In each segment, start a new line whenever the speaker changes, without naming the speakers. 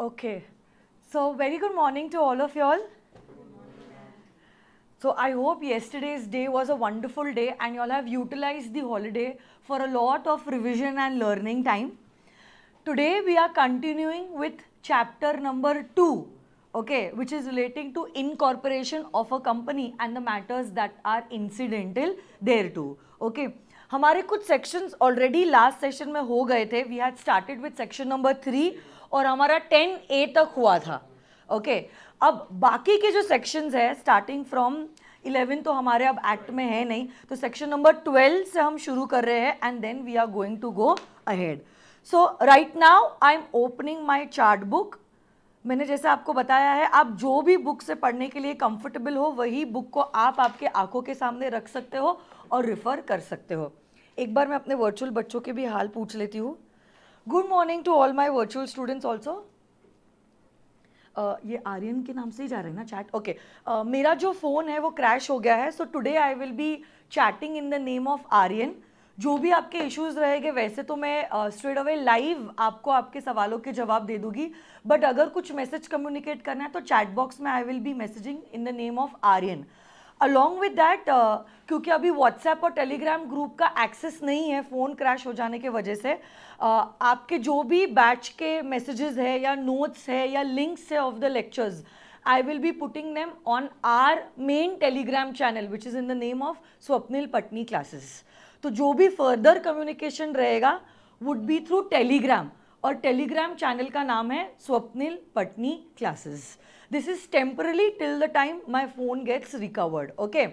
Okay. So, very good morning to all of y'all. So, I hope yesterday's day was a wonderful day and y'all have utilized the holiday for a lot of revision and learning time. Today, we are continuing with chapter number 2, okay, which is relating to incorporation of a company and the matters that are incidental thereto, okay. हमारे कुछ sections already last session में हो गए थे. We had started with section number 3 और हमारा ten ए तक हुआ था ओके okay. अब बाकी के जो सेक्शंस है स्टार्टिंग फ्रॉम इलेवन तो हमारे अब एक्ट में है नहीं तो सेक्शन नंबर ट्वेल्व से हम शुरू कर रहे हैं and then we are going to go ahead so right now I am opening my chart book मैंने जैसे आपको बताया है आप जो भी बुक से पढ़ने के लिए कंफर्टेबल हो वही बुक को आप आपके आंखों के सामने रख सकते हो और रिफ़र कर सकते हो एक बार मैं अपने वर्चुअल बच्चों के भी हाल पूछ लेती हूँ good morning to all my virtual students also ये आर्यन के नाम से ही जा रहे हैं ना चैट ओके uh, मेरा जो फ़ोन है वो क्रैश हो गया है so today I will be chatting in the name of Aryan जो भी आपके इश्यूज रहेंगे वैसे तो मैं स्ट्रेट अवे लाइव आपको आपके सवालों के जवाब दे दूंगी बट अगर कुछ मैसेज कम्युनिकेट करना है तो चैट बॉक्स में I will be messaging in the name of Aryan along with that क्योंकि अभी व्हाट्सएप और टेलीग्राम ग्रुप का एक्सेस नहीं है फ़ोन क्रैश हो जाने के वजह से uh, आपके जो भी बैच के मैसेजेस है या नोट्स है या लिंक्स है of the lectures I will be putting name on our main Telegram channel which is in the name of Swapnil Patni classes तो जो भी फर्दर कम्युनिकेशन रहेगा वुड बी थ्रू टेलीग्राम और टेलीग्राम चैनल का नाम है Swapnil Patni classes this is temporarily till the time my phone gets recovered okay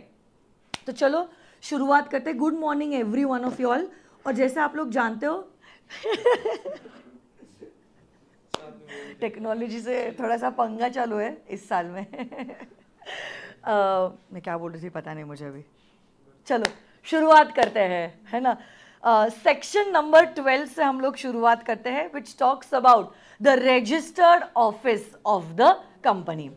तो चलो शुरुआत करते good morning every one of you all और जैसे आप लोग जानते हो टेक्नोलॉजी से थोड़ा सा पंगा चालू है इस साल में uh, मैं क्या बोल रही थी पता नहीं मुझे अभी चलो शुरुआत करते हैं है ना सेक्शन नंबर ट्वेल्व से हम लोग शुरुआत करते हैं which talks about the registered office of the company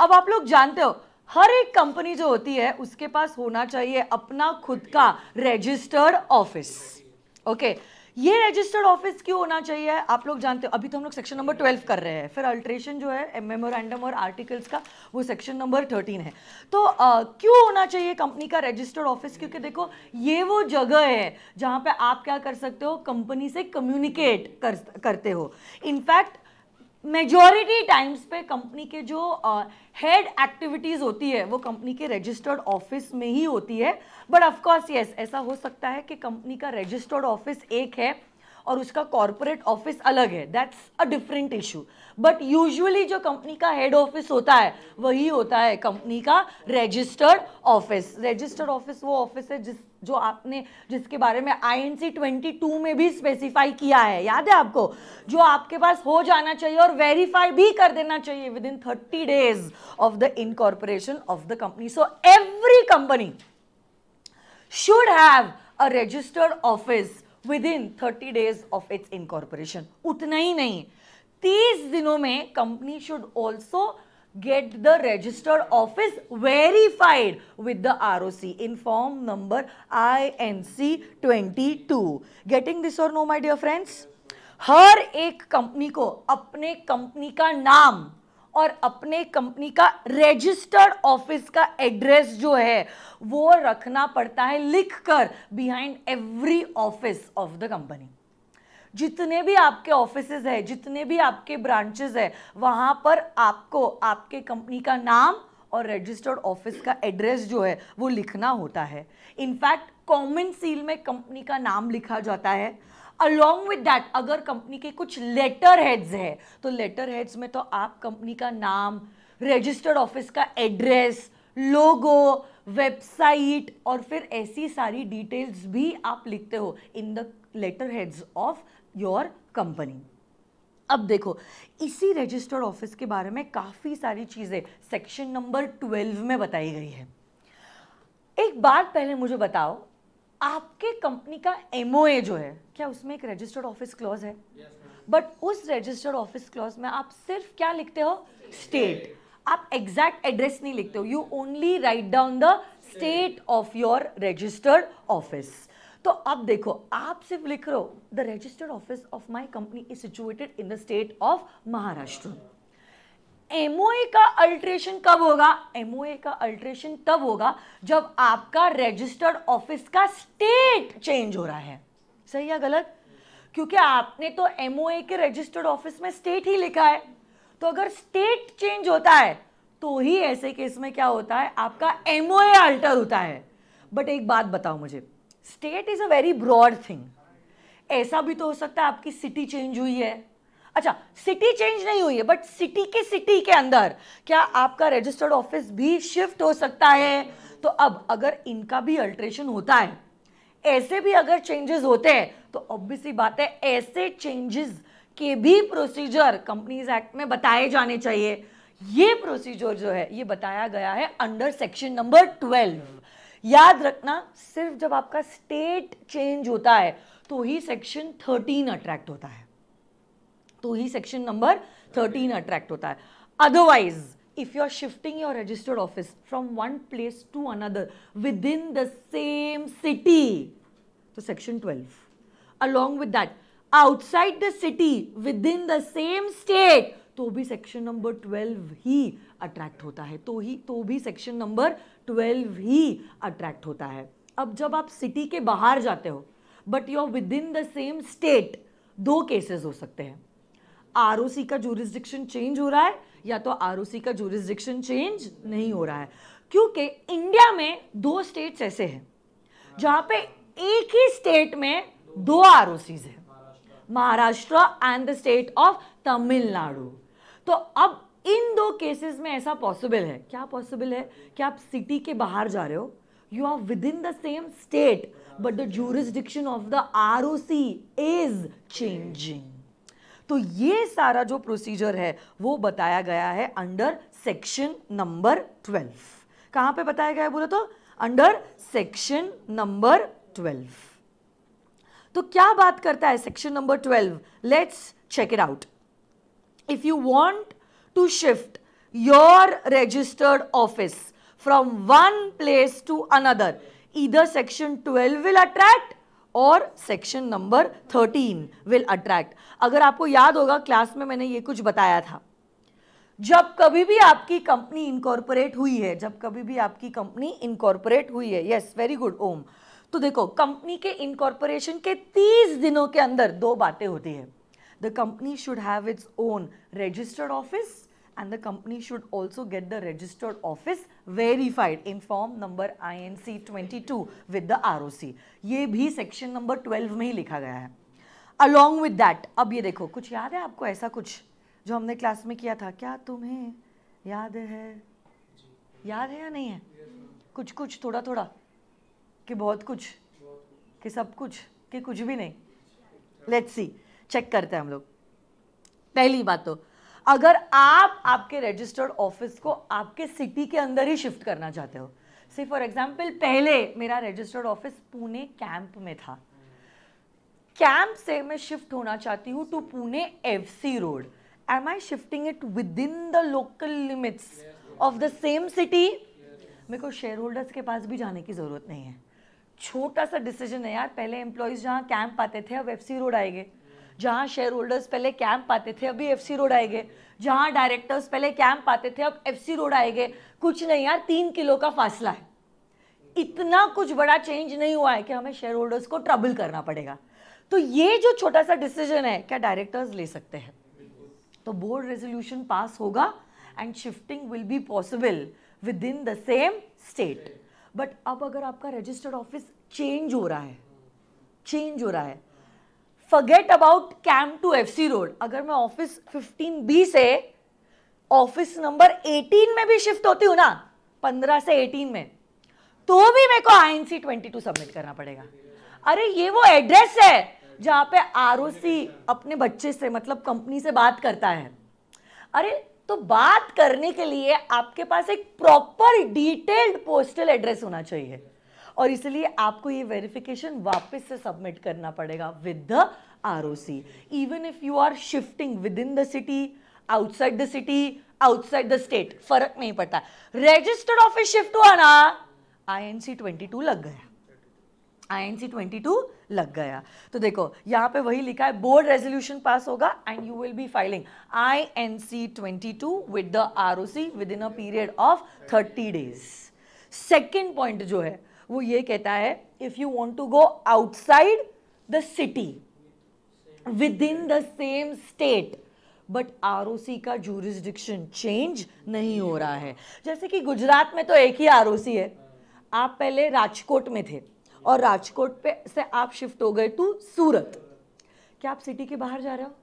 अब आप लोग जानते हो हर एक कंपनी जो होती है उसके पास होना चाहिए अपना खुद का रजिस्टर्ड ऑफिस ओके ये रजिस्टर्ड ऑफिस क्यों होना चाहिए आप लोग जानते हो अभी तो हम लोग सेक्शन नंबर ट्वेल्व कर रहे हैं फिर अल्ट्रेशन जो है मेमोरेंडम और आर्टिकल्स का वो सेक्शन नंबर थर्टीन है तो आ, क्यों होना चाहिए कंपनी का रजिस्टर्ड ऑफिस क्योंकि देखो ये वो जगह है जहां पे आप क्या कर सकते हो कंपनी से कम्युनिकेट कर करते हो इनफैक्ट मेजोरिटी टाइम्स पे कंपनी के जो हेड uh, एक्टिविटीज़ होती है वो कंपनी के रजिस्टर्ड ऑफिस में ही होती है बट ऑफकोर्स यस ऐसा हो सकता है कि कंपनी का रजिस्टर्ड ऑफिस एक है और उसका कॉरपोरेट ऑफिस अलग है that's a different issue but usually जो कंपनी का हेड ऑफिस होता है वही होता है कंपनी का रजिस्टर्ड ऑफिस रजिस्टर्ड ऑफिस वो ऑफिस है जिस जो आपने जिसके बारे में आईएनसी 22 में भी स्पेसिफाई किया है याद है आपको जो आपके पास हो जाना चाहिए और वेरीफाई भी कर देना चाहिए within thirty days of the incorporation of the company so every company have a registered office within 30 days of its incorporation उतना ही नहीं 30 दिनों में company should also get the registered office verified with the ROC in form number INC 22. Getting this or no my dear friends? हर एक company को अपने company का नाम और अपने कंपनी का रजिस्टर्ड ऑफिस का एड्रेस जो है वो रखना पड़ता है लिखकर behind every office of the company जितने भी आपके ऑफिस है जितने भी आपके ब्रांचेस है वहाँ पर आपको आपके कंपनी का नाम और रजिस्टर्ड ऑफिस का एड्रेस जो है वो लिखना होता है इनफैक्ट कॉमन सील में कंपनी का नाम लिखा जाता है अलॉन्ग विद डैट अगर कंपनी के कुछ लेटर हेड्स है तो लेटर हेड्स में तो आप कंपनी का नाम रजिस्टर्ड ऑफिस का एड्रेस लोगो वेबसाइट और फिर ऐसी सारी डिटेल्स भी आप लिखते हो in the letter heads of your company अब देखो इसी रजिस्टर्ड ऑफिस के बारे में काफ़ी सारी चीज़ें सेक्शन नंबर ट्वेल्व में बताई गई है एक बात पहले मुझे बताओ आपके कंपनी का एमओए जो है क्या उसमें एक रजिस्टर्ड ऑफिस क्लॉज है बट yes, उस रजिस्टर्ड ऑफिस क्लॉज में आप सिर्फ क्या लिखते हो स्टेट आप एग्जैक्ट एड्रेस नहीं लिखते हो you only write down the state of your registered office तो अब देखो आप सिर्फ लिख रहे हो the registered office of my company is situated in the state of Maharashtra MOA का अल्ट्रेशन कब होगा एमओए का अल्ट्रेशन तब होगा जब आपका रजिस्टर्ड ऑफिस का स्टेट चेंज हो रहा है सही या गलत क्योंकि आपने तो एमओए के रजिस्टर्ड ऑफिस में स्टेट ही लिखा है तो अगर स्टेट चेंज होता है तो ही ऐसे केस में क्या होता है आपका एमओए अल्टर होता है बट एक बात बताओ मुझे state is a very broad thing ऐसा भी तो हो सकता है आपकी सिटी चेंज हुई है अच्छा सिटी चेंज नहीं हुई है बट सिटी के सिटी के अंदर क्या आपका रजिस्टर्ड ऑफिस भी शिफ्ट हो सकता है तो अब अगर इनका भी अल्ट्रेशन होता है ऐसे भी अगर चेंजेस होते हैं तो ऑब्वियसली बात है ऐसे चेंजेस के भी प्रोसीजर कंपनीज एक्ट में बताए जाने चाहिए ये प्रोसीजर जो है ये बताया गया है अंडर सेक्शन नंबर ट्वेल्व याद रखना सिर्फ जब आपका स्टेट चेंज होता है तो ही सेक्शन थर्टीन अट्रैक्ट होता है तो ही सेक्शन नंबर थर्टीन अट्रैक्ट होता है otherwise if you are shifting your registered office from one place to another within the same city तो section twelve along with that outside the city within the same state तो भी section number twelve ही attract होता है तो ही तो भी सेक्शन नंबर ट्वेल्व ही अट्रैक्ट होता है अब जब आप सिटी के बाहर जाते हो but you within the same state दो केसेस हो सकते हैं आर का जूरिस्डिक्शन चेंज हो रहा है या तो आर का जूरिस्डिक्शन चेंज नहीं हो रहा है क्योंकि इंडिया में दो स्टेट्स ऐसे हैं जहाँ पे एक ही स्टेट में दो आर हैं Maharashtra and the state of Tamil Nadu तो अब इन दो केसेस में ऐसा पॉसिबल है क्या पॉसिबल है कि आप सिटी के बाहर जा रहे हो you are within the same state but the jurisdiction of the R O C is changing तो ये सारा जो प्रोसीजर है वो बताया गया है अंडर सेक्शन नंबर ट्वेल्व कहां पे बताया गया है बोले तो अंडर सेक्शन नंबर ट्वेल्व तो क्या बात करता है section number twelve let's check it out if you want to shift your registered office from one place to another, either section 12 will attract और section number thirteen will attract अगर आपको याद होगा क्लास में मैंने ये कुछ बताया था जब कभी भी आपकी कंपनी इनकॉर्पोरेट हुई है जब कभी भी आपकी कंपनी इनकॉर्पोरेट हुई है यस वेरी गुड ओम तो देखो कंपनी के इनकॉर्पोरेशन के तीस दिनों के अंदर दो बातें होती हैं the company should have its own registered office and the company should also get the registered office verified in form number INC 22 with the ROC. ये भी section number 12 में ही लिखा गया है Along with that, अब ये देखो कुछ याद है आपको ऐसा कुछ जो हमने क्लास में किया था क्या तुम्हें याद है याद है या नहीं है कुछ कुछ थोड़ा थोड़ा कि बहुत कुछ कि सब कुछ कि कुछ भी नहीं लेट्स सी चेक करते हैं हम लोग पहली बात तो अगर आप आपके रजिस्टर्ड ऑफिस को आपके सिटी के अंदर ही शिफ्ट करना चाहते हो से फॉर एग्जाम्पल पहले मेरा रजिस्टर्ड ऑफिस पुणे कैंप में था कैंप से मैं शिफ्ट होना चाहती हूँ to Pune F C road am I shifting it within the local limits of the same city मेरे को शेयर होल्डर्स के पास भी जाने की ज़रूरत नहीं है छोटा सा डिसीजन है यार पहले एम्प्लॉयज़ जहाँ कैंप आते थे अब एफ सी रोड आएंगे जहाँ शेयर होल्डर्स पहले कैंप आते थे अभी एफ रोड आएंगे जहाँ डायरेक्टर्स पहले कैंप आते थे अब एफ रोड आएंगे कुछ नहीं यार तीन किलो का फासला है इतना कुछ बड़ा चेंज नहीं हुआ है कि हमें शेयर होल्डर्स को ट्रबल करना पड़ेगा तो ये जो छोटा सा डिसीजन है क्या डायरेक्टर्स ले सकते हैं तो बोर्ड रेजोल्यूशन पास होगा and shifting will be possible within the same state but अब अगर आपका रजिस्टर्ड ऑफिस चेंज हो रहा है चेंज हो रहा है forget about camp to F C road अगर मैं ऑफिस 15 बी से ऑफिस नंबर 18 में भी शिफ्ट होती हूँ ना 15 से 18 में तो भी मेरे को I N C twenty two submit करना पड़ेगा अरे ये वो एड्रेस है जहां पे आर अपने बच्चे से मतलब कंपनी से बात करता है अरे तो बात करने के लिए आपके पास एक प्रॉपर डिटेल्ड पोस्टल एड्रेस होना चाहिए और इसलिए आपको ये वेरिफिकेशन वापस से सबमिट करना पड़ेगा with the R O C even if you are shifting within the city outside the city outside the state फर्क नहीं पड़ता रजिस्टर्ड ऑफिस शिफ्ट हुआ ना I N C twenty two लग गया I N C twenty two लग गया तो देखो यहाँ पे वही लिखा है बोर्ड रेजोल्यूशन पास होगा and you will be filing I N C twenty two with the R O C within a period of thirty days second point जो है वो ये कहता है if you want to go outside the city within the same state but R का jurisdiction change नहीं हो रहा है जैसे कि गुजरात में तो एक ही आर है आप पहले राजकोट में थे और राजकोट पे से आप शिफ्ट हो गए टू सूरत क्या आप सिटी के बाहर जा रहे हो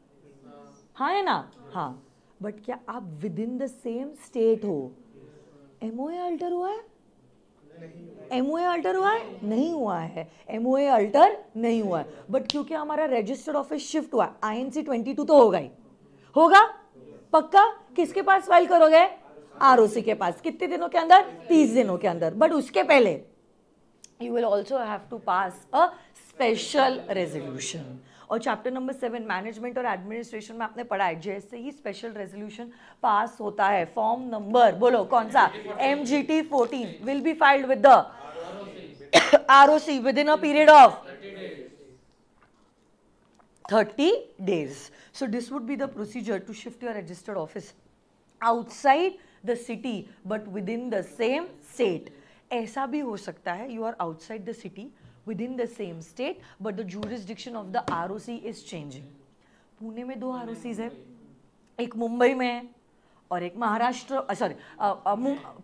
हाँ है ना हाँ बट क्या आप within the same state हो एमओए अल्टर हुआ है एम अल्टर हुआ है नहीं हुआ है एम अल्टर नहीं हुआ है बट क्योंकि हमारा रजिस्टर्ड ऑफिस शिफ्ट हुआ I N C twenty two तो होगा ही होगा पक्का किसके पास फाइल करोगे आर के पास कितने दिनों के अंदर तीस दिनों के अंदर बट उसके पहले you will also have to pass a special resolution और चैप्टर नंबर सेवन मैनेजमेंट और एडमिनिस्ट्रेशन में आपने पढ़ा है जैसे ही स्पेशल रेजोल्यूशन पास होता है फॉर्म नंबर बोलो कौन सा M G T fourteen will be filed with the R O C within a period of thirty days so this would be the procedure to shift your registered office outside the city but within the same state ऐसा भी हो सकता है you are outside the city within the same state, but the jurisdiction of the ROC is changing. Pune में दो are है एक मुंबई में है और एक महाराष्ट्र सॉरी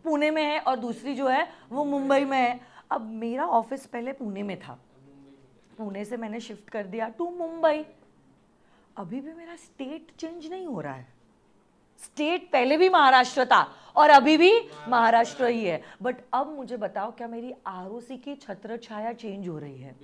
पुणे में है और दूसरी जो है वो मुंबई में है अब मेरा ऑफिस पहले पुणे में था पुणे से मैंने शिफ्ट कर दिया टू मुंबई अभी भी मेरा स्टेट चेंज नहीं हो रहा है स्टेट पहले भी महाराष्ट्र था और अभी भी महाराष्ट्र ही है बट अब मुझे बताओ क्या मेरी आर की छत्र छाया चेंज हो रही है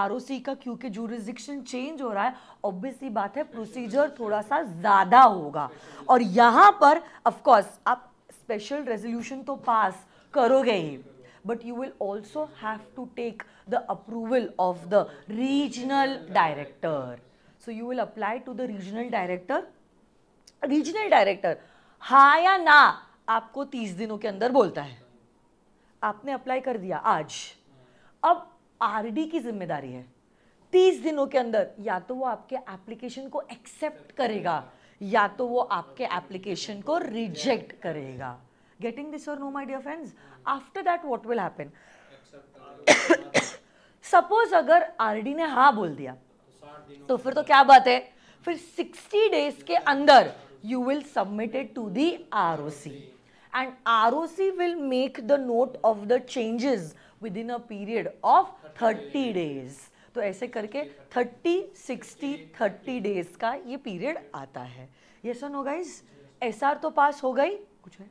आर का क्योंकि जूरिस्डिक्शन चेंज हो रहा है ऑब्वियसली बात है प्रोसीजर थोड़ा सा ज़्यादा होगा और यहाँ पर ऑफकोर्स आप स्पेशल रेजोल्यूशन तो पास करोगे ही but you will also have to take the approval of the regional director so you will apply to the regional director regional director हाँ या ना आपको तीस दिनों के अंदर बोलता है आपने अप्लाई कर दिया आज अब आरडी की जिम्मेदारी है तीस दिनों के अंदर या तो वो आपके एप्लीकेशन को एक्सेप्ट करेगा या तो वो आपके एप्लीकेशन को रिजेक्ट करेगा गेटिंग दिस और no my dear friends after that what will happen suppose अगर आरडी ने हाँ बोल दिया तो फिर तो क्या बात है फिर 60 डेज के अंदर you will submit it to the ROC. And ROC will make the note of the changes within a period of 30 days. तो ऐसे करके 30, 60, 30 डेज का ये पीरियड आता है ये सुनो गाइज एस तो पास हो गई कुछ है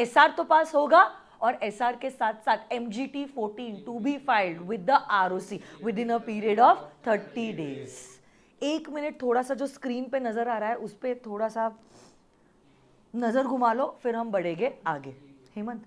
एस तो पास होगा और एस के साथ साथ M G T fourteen to be filed with the R O C within a period of thirty days एक मिनट थोड़ा सा जो स्क्रीन पे नज़र आ रहा है उस पर थोड़ा सा नज़र घुमा लो फिर हम बढ़ेंगे आगे Hemant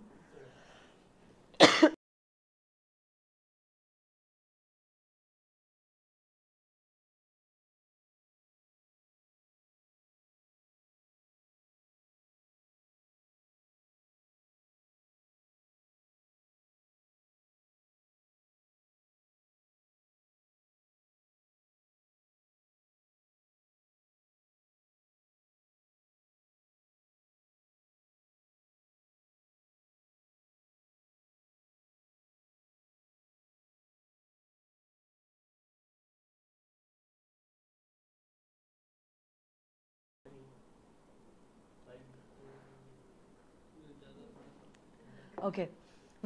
okay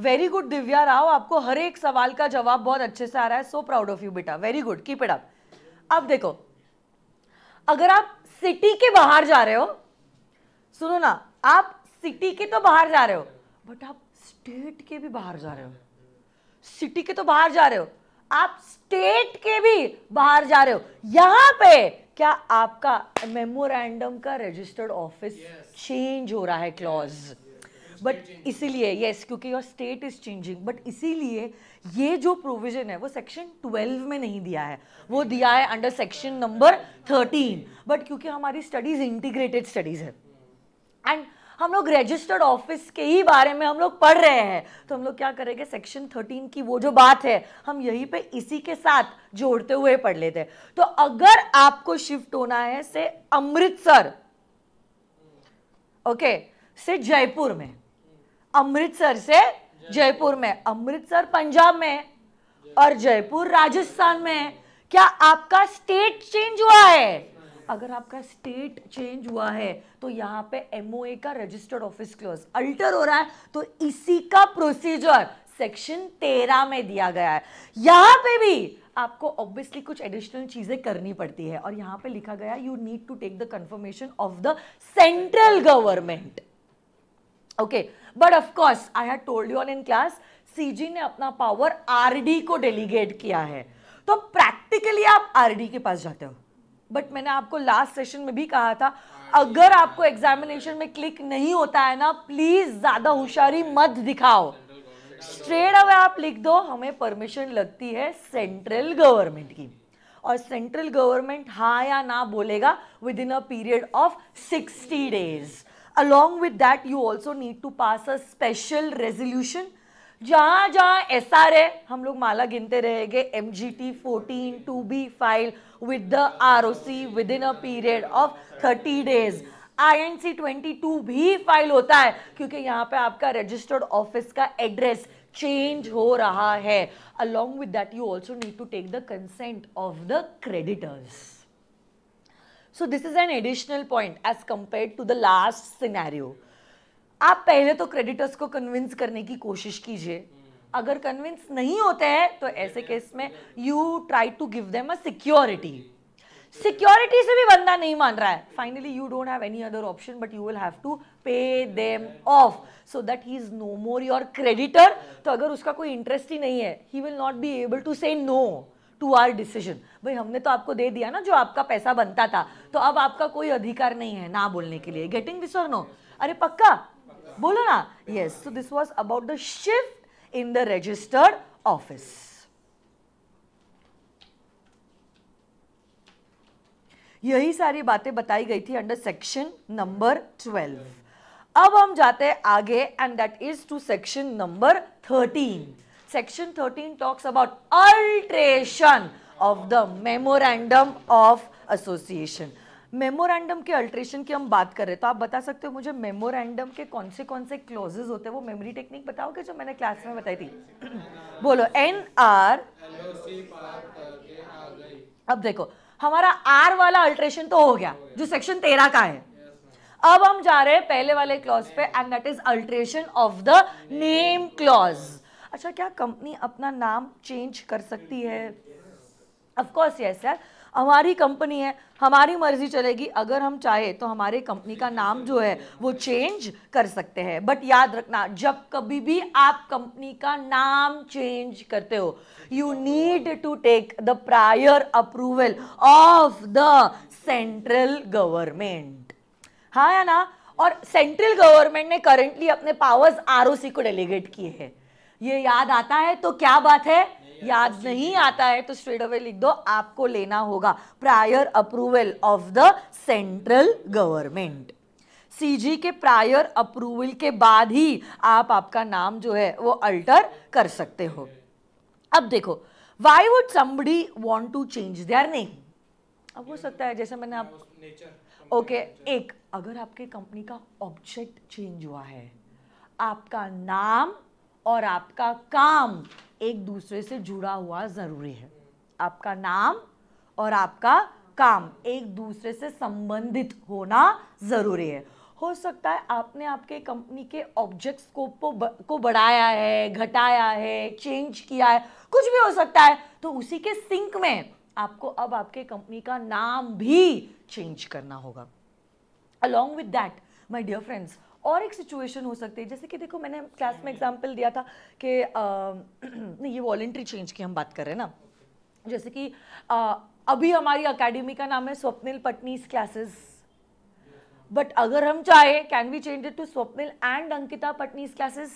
very good Divya Rao आपको हर एक सवाल का जवाब बहुत अच्छे से आ रहा है सो प्राउड ऑफ यू बेटा very good keep it up अब देखो अगर आप सिटी के बाहर जा रहे हो सुनो ना आप सिटी के तो बाहर जा रहे हो बट आप स्टेट के भी बाहर जा रहे हो सिटी के तो बाहर जा रहे हो आप स्टेट के भी बाहर जा रहे हो यहां पे क्या आपका मेमोरेंडम का रजिस्टर्ड ऑफिस चेंज हो रहा है क्लॉज yes. बट इसीलिए यस क्योंकि your state is changing but इसीलिए ये जो प्रोविजन है वो सेक्शन ट्वेल्व में नहीं दिया है वो दिया है under section number thirteen but क्योंकि हमारी स्टडीज इंटीग्रेटेड स्टडीज है एंड हम लोग रजिस्टर्ड ऑफिस के ही बारे में हम लोग पढ़ रहे हैं तो हम लोग क्या करेंगे सेक्शन थर्टीन की वो जो बात है हम यहीं पे इसी के साथ जोड़ते हुए पढ़ लेते हैं तो अगर आपको शिफ्ट होना है से अमृतसर ओके okay, से जयपुर में अमृतसर से जयपुर में अमृतसर पंजाब में और जयपुर राजस्थान में क्या आपका स्टेट चेंज हुआ है अगर आपका स्टेट चेंज हुआ है तो यहाँ पे एमओए का रजिस्टर्ड ऑफिस क्लोज अल्टर हो रहा है तो इसी का प्रोसीजर सेक्शन तेरह में दिया गया है यहाँ पे भी आपको ऑब्वियसली कुछ एडिशनल चीज़ें करनी पड़ती है और यहाँ पे लिखा गया you need to take the confirmation of the central government okay but of course I had told you on in class CG ने अपना पावर आरडी को डेलीगेट किया है तो प्रैक्टिकली आप आरडी के पास जाते हो बट मैंने आपको लास्ट सेशन में भी कहा था अगर आपको एग्जामिनेशन में क्लिक नहीं होता है ना प्लीज ज्यादा होशियारी मत दिखाओ स्ट्रेट अवे आप लिख दो हमें परमिशन लगती है सेंट्रल गवर्नमेंट की और सेंट्रल गवर्नमेंट हा या ना बोलेगा within a period of sixty days along with that you also need to pass a special resolution जहाँ जहाँ एस आर है हम लोग माला गिनते रहेंगे M G T fourteen to be file with the R O C within a period of thirty days I N C twenty two भी file होता है क्योंकि यहाँ पे आपका रजिस्टर्ड ऑफिस का एड्रेस चेंज हो रहा है along with that you also need to take the consent of the creditors so this is an additional point as compare to the last scenario आप पहले तो क्रेडिटर्स को कन्विंस करने की कोशिश कीजिए अगर कन्विंस नहीं होते हैं तो ऐसे केस में you try to give them a security security से भी बंदा नहीं मान रहा है finally you don't have any other option but you will have to pay them off so that he is no more your creditor तो अगर उसका कोई इंटरेस्ट ही नहीं है he will not be able to say no to our decision भाई हमने तो आपको दे दिया ना जो आपका पैसा बनता था तो अब आपका कोई अधिकार नहीं है ना बोलने के लिए गेटिंग दिस और नो अरे पक्का बोलो ना yes so this was about the shift in the registered office यही सारी बातें बताई गई थी अंडर सेक्शन नंबर ट्वेल्व अब हम जाते हैं आगे and that is to section number thirteen Section 13 talks about alteration of the memorandum of association. Memorandum के अल्ट्रेशन की हम बात कर रहे हैं तो आप बता सकते हो मुझे मेमोरेंडम के कौन से कौन से क्लॉजेज होते हैं वो मेमोरी टेक्निक बताओगे जो मैंने क्लास में बताई थी बोलो एन आर अब देखो हमारा आर वाला अल्ट्रेशन तो हो गया जो सेक्शन तेरह का है अब हम जा रहे हैं पहले वाले क्लॉज पे and that is alteration of the name clause अच्छा क्या कंपनी अपना नाम चेंज कर सकती है ऑफकोर्स यस यार हमारी कंपनी है हमारी मर्जी चलेगी अगर हम चाहे तो हमारे कंपनी का नाम जो है वो चेंज कर सकते हैं बट याद रखना जब कभी भी आप कंपनी का नाम चेंज करते हो you need to take the prior approval of the central government हाँ या ना और सेंट्रल गवर्नमेंट ने करेंटली अपने पावर्स आर को डेलीगेट किए हैं ये याद आता है तो क्या बात है याद नहीं आता है तो स्ट्रेट अवे लिख दो आपको लेना होगा prior approval of the central government CG के प्रायर अप्रूवल के बाद ही आप आपका नाम जो है वो अल्टर कर सकते हो अब देखो why would somebody want to change their name अब हो सकता है जैसे मैंने आप ओके okay, एक अगर आपके कंपनी का ऑब्जेक्ट चेंज हुआ है आपका नाम और आपका काम एक दूसरे से जुड़ा हुआ ज़रूरी है आपका नाम और आपका काम एक दूसरे से संबंधित होना ज़रूरी है हो सकता है आपने आपके कंपनी के ऑब्जेक्ट स्कोप को को बढ़ाया है घटाया है चेंज किया है कुछ भी हो सकता है तो उसी के सिंक में आपको अब आपके कंपनी का नाम भी चेंज करना होगा along with that my dear friends और एक सिचुएशन हो सकती है जैसे कि देखो मैंने क्लास में एग्जाम्पल दिया था कि नहीं ये वॉलेंट्री चेंज की हम बात कर रहे हैं ना जैसे कि अभी हमारी अकेडमी का नाम है स्वप्निल पटनीस क्लासेस बट अगर हम चाहे can we change it to Swapnil and Ankita Patnis classes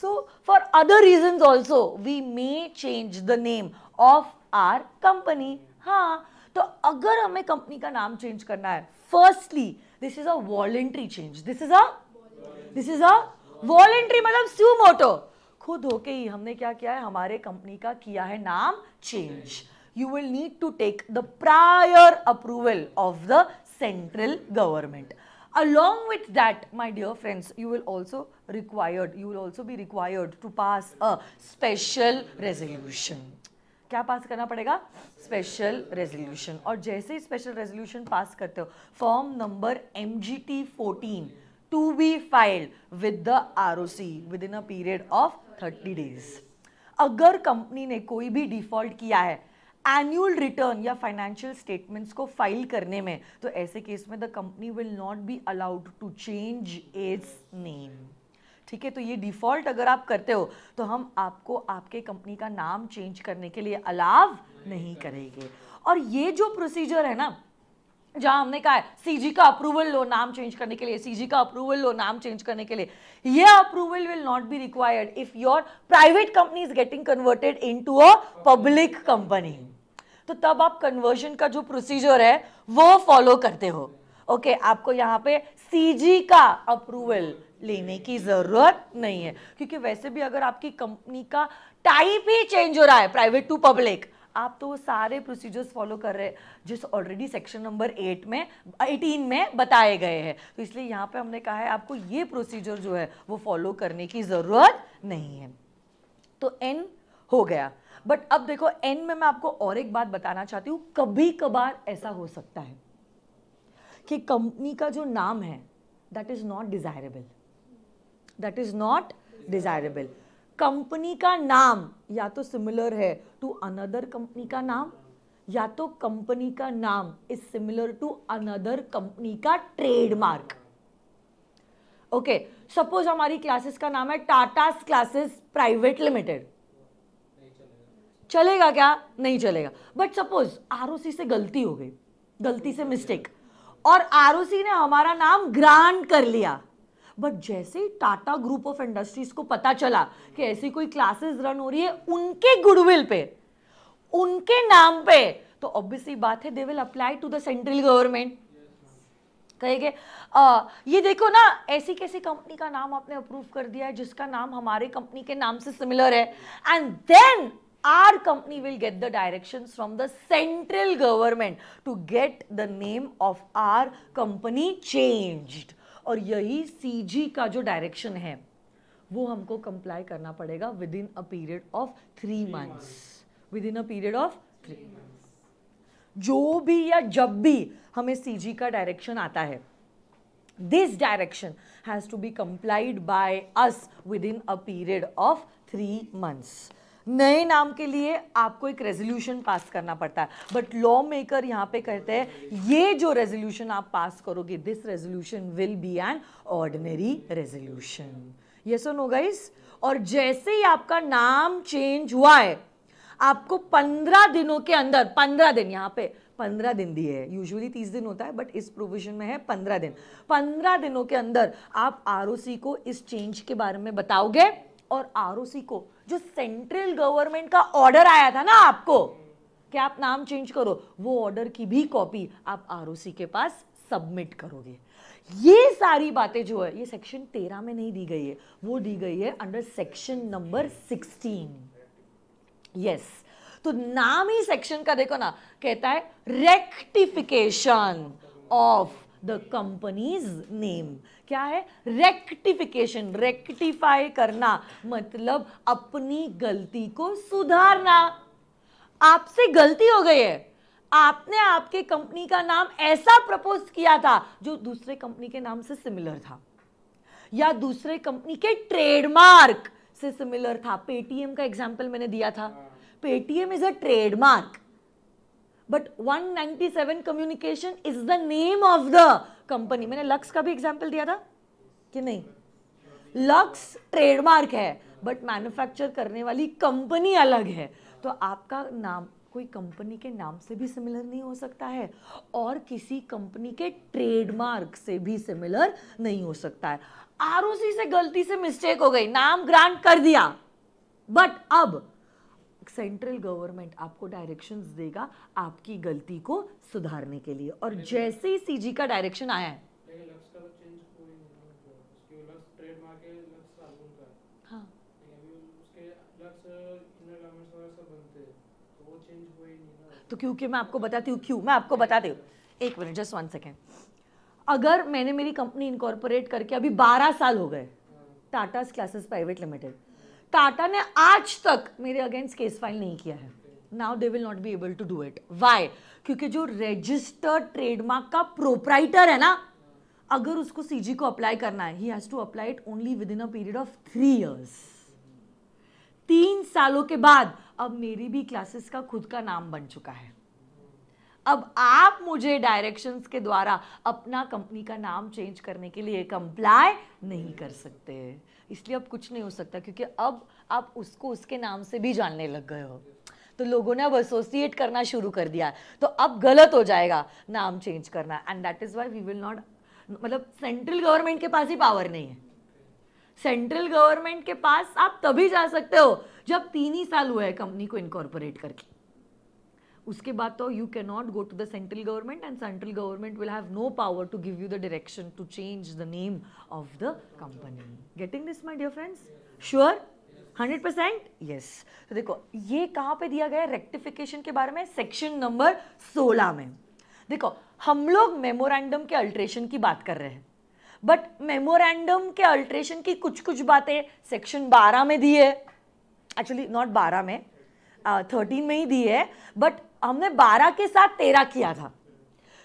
so for other reason also we may change the name of our company हाँ तो अगर हमें कंपनी का नाम चेंज करना है firstly this is a voluntary change this is a this is a voluntary मतलब sue motu खुद होके ही हमने क्या किया है हमारे कंपनी का किया है नाम change you will need to take the prior approval of the central government along with that my dear friends you will also required you will also be required to pass a special resolution क्या पास करना पड़ेगा special resolution और जैसे ही special resolution pass करते हो form number M G T fourteen to be file with the R O C within a period of thirty days अगर company ने कोई भी डिफॉल्ट किया है एनुअल रिटर्न या फाइनेंशियल स्टेटमेंट्स को फाइल करने में तो ऐसे केस में the company will not be allowed to change its name ठीक है तो ये डिफ़ॉल्ट अगर आप करते हो तो हम आपको आपके कंपनी का नाम चेंज करने के लिए अलाव नहीं करेंगे और ये जो प्रोसीजर है ना जहां हमने कहा है सीजी का अप्रूवल लो नाम चेंज करने के लिए सीजी का अप्रूवल लो नाम चेंज करने के लिए ये approval will not be required if your private company is getting converted in a public company तो तब आप कन्वर्जन का जो प्रोसीजर है वो फॉलो करते हो ओके okay, आपको यहाँ पे सीजी का अप्रूवल लेने की ज़रूरत नहीं है क्योंकि वैसे भी अगर आपकी कंपनी का टाइप ही चेंज हो रहा है प्राइवेट टू पब्लिक आप तो वो सारे प्रोसीजर्स फॉलो कर रहे हैं जिस ऑलरेडी सेक्शन नंबर एट में एटीन में बताए गए हैं तो इसलिए यहाँ पे हमने कहा है आपको ये प्रोसीजर जो है वो फॉलो करने की ज़रूरत नहीं है तो एन हो गया बट अब देखो एन में मैं आपको और एक बात बताना चाहती हूँ कभी कभार ऐसा हो सकता है कि कंपनी का जो नाम है that is not desirable that is not desirable company का नाम या तो सिमिलर है टू अनदर कंपनी का नाम या तो कंपनी का नाम is similar to another company का ट्रेडमार्क ओके सपोज हमारी क्लासेस का नाम है टाटा क्लासेस प्राइवेट लिमिटेड चलेगा क्या नहीं चलेगा बट सपोज आर से गलती हो गई गलती से मिस्टेक और आर ने हमारा नाम ग्रांट कर लिया बट जैसे ही टाटा ग्रुप ऑफ इंडस्ट्रीज को पता चला कि ऐसी कोई क्लासेस रन हो रही है उनके गुडविल पे उनके नाम पे तो ऑब्वियसली बात है they will apply to the central government कहेंगे ये देखो ना ऐसी कैसी कंपनी का नाम आपने अप्रूव कर दिया है जिसका नाम हमारे कंपनी के नाम से सिमिलर है and then our company will get the direction from the central government to get the name of our company changed और यही सीजी का जो डायरेक्शन है वो हमको कंप्लाई करना पड़ेगा within a period of three months within a period of three जो भी या जब भी हमें सीजी का डायरेक्शन आता है this direction has to be complied by us within a period of three months नए नाम के लिए आपको एक रेजोल्यूशन पास करना पड़ता है बट लॉ मेकर यहाँ पे कहते हैं ये जो रेजोल्यूशन आप पास करोगे this resolution will be an ordinary resolution ये सुनो गाइस और जैसे ही आपका नाम चेंज हुआ है आपको पंद्रह दिनों के अंदर पंद्रह दिन यहाँ पे पंद्रह दिन दिए है यूजुअली तीस दिन होता है बट इस प्रोविजन में है पंद्रह दिन पंद्रह दिनों के अंदर आप आर को इस चेंज के बारे में बताओगे और आर को जो सेंट्रल गवर्नमेंट का ऑर्डर आया था ना आपको कि आप नाम चेंज करो वो ऑर्डर की भी कॉपी आप आर के पास सबमिट करोगे ये सारी बातें जो है ये सेक्शन तेरह में नहीं दी गई है वो दी गई है under section number sixteen yes तो नाम ही सेक्शन का देखो ना कहता है rectification of the company's name क्या है रेक्टिफिकेशन रेक्टिफाई करना मतलब अपनी गलती को सुधारना आपसे गलती हो गई है आपने आपके कंपनी का नाम ऐसा प्रपोज किया था जो दूसरे कंपनी के नाम से सिमिलर था या दूसरे कंपनी के ट्रेडमार्क से सिमिलर था पेटीएम का एग्जाम्पल मैंने दिया था Paytm is a trademark but 197 communication is the name of the company मैंने लक्स का भी एग्जाम्पल दिया था कि नहीं लक्स ट्रेडमार्क है बट मैन्युफैक्चर करने वाली कंपनी अलग है तो आपका नाम कोई कंपनी के नाम से भी सिमिलर नहीं हो सकता है और किसी कंपनी के ट्रेडमार्क से भी सिमिलर नहीं हो सकता है आर से गलती से मिस्टेक हो गई नाम ग्रांट कर दिया बट अब सेंट्रल गवर्नमेंट आपको डायरेक्शंस देगा आपकी गलती को सुधारने के लिए और जैसे ही सीजी का डायरेक्शन आया है तो क्योंकि हाँ। तो तो मैं आपको बताती हूँ क्यों मैं आपको बताती हूँ एक मिनट जस्ट वन सेकेंड अगर मैंने मेरी कंपनी इनकॉर्पोरेट करके अभी 12 साल हो गए Tata classes private limited Tata ने आज तक मेरे अगेंस्ट केस फाइल नहीं किया है now they will not be able to do it why क्योंकि जो रजिस्टर्ड ट्रेडमार्क का प्रोपराइटर है ना अगर उसको सीजी को अप्लाई करना है he has to apply it only within a period of three years तीन सालों के बाद अब मेरी भी क्लासेस का खुद का नाम बन चुका है अब आप मुझे डायरेक्शंस के द्वारा अपना कंपनी का नाम चेंज करने के लिए कंप्लाई नहीं कर सकते इसलिए अब कुछ नहीं हो सकता क्योंकि अब आप उसको उसके नाम से भी जानने लग गए हो तो लोगों ने अब एसोसिएट करना शुरू कर दिया तो अब गलत हो जाएगा नाम चेंज करना and that is why we will not मतलब सेंट्रल गवर्नमेंट के पास ही पावर नहीं है सेंट्रल गवर्नमेंट के पास आप तभी जा सकते हो जब तीन ही साल हुआ है कंपनी को इनकॉर्पोरेट करके उसके बाद तो you can not go to the central government and central government will have no power to give you the direction to change the name of the company getting this my dear friends sure hundred percent yes तो देखो ये कहाँ पे दिया गया है rectification के बारे में सेक्शन नंबर सोलह में देखो हम लोग मेमोरेंडम के अल्ट्रेशन की बात कर रहे हैं बट मेमोरेंडम के अल्ट्रेशन की कुछ कुछ बातें सेक्शन बारह में दी है एक्चुअली नॉट बारह में थर्टीन uh, में ही दी है बट हमने बारह के साथ तेरह किया था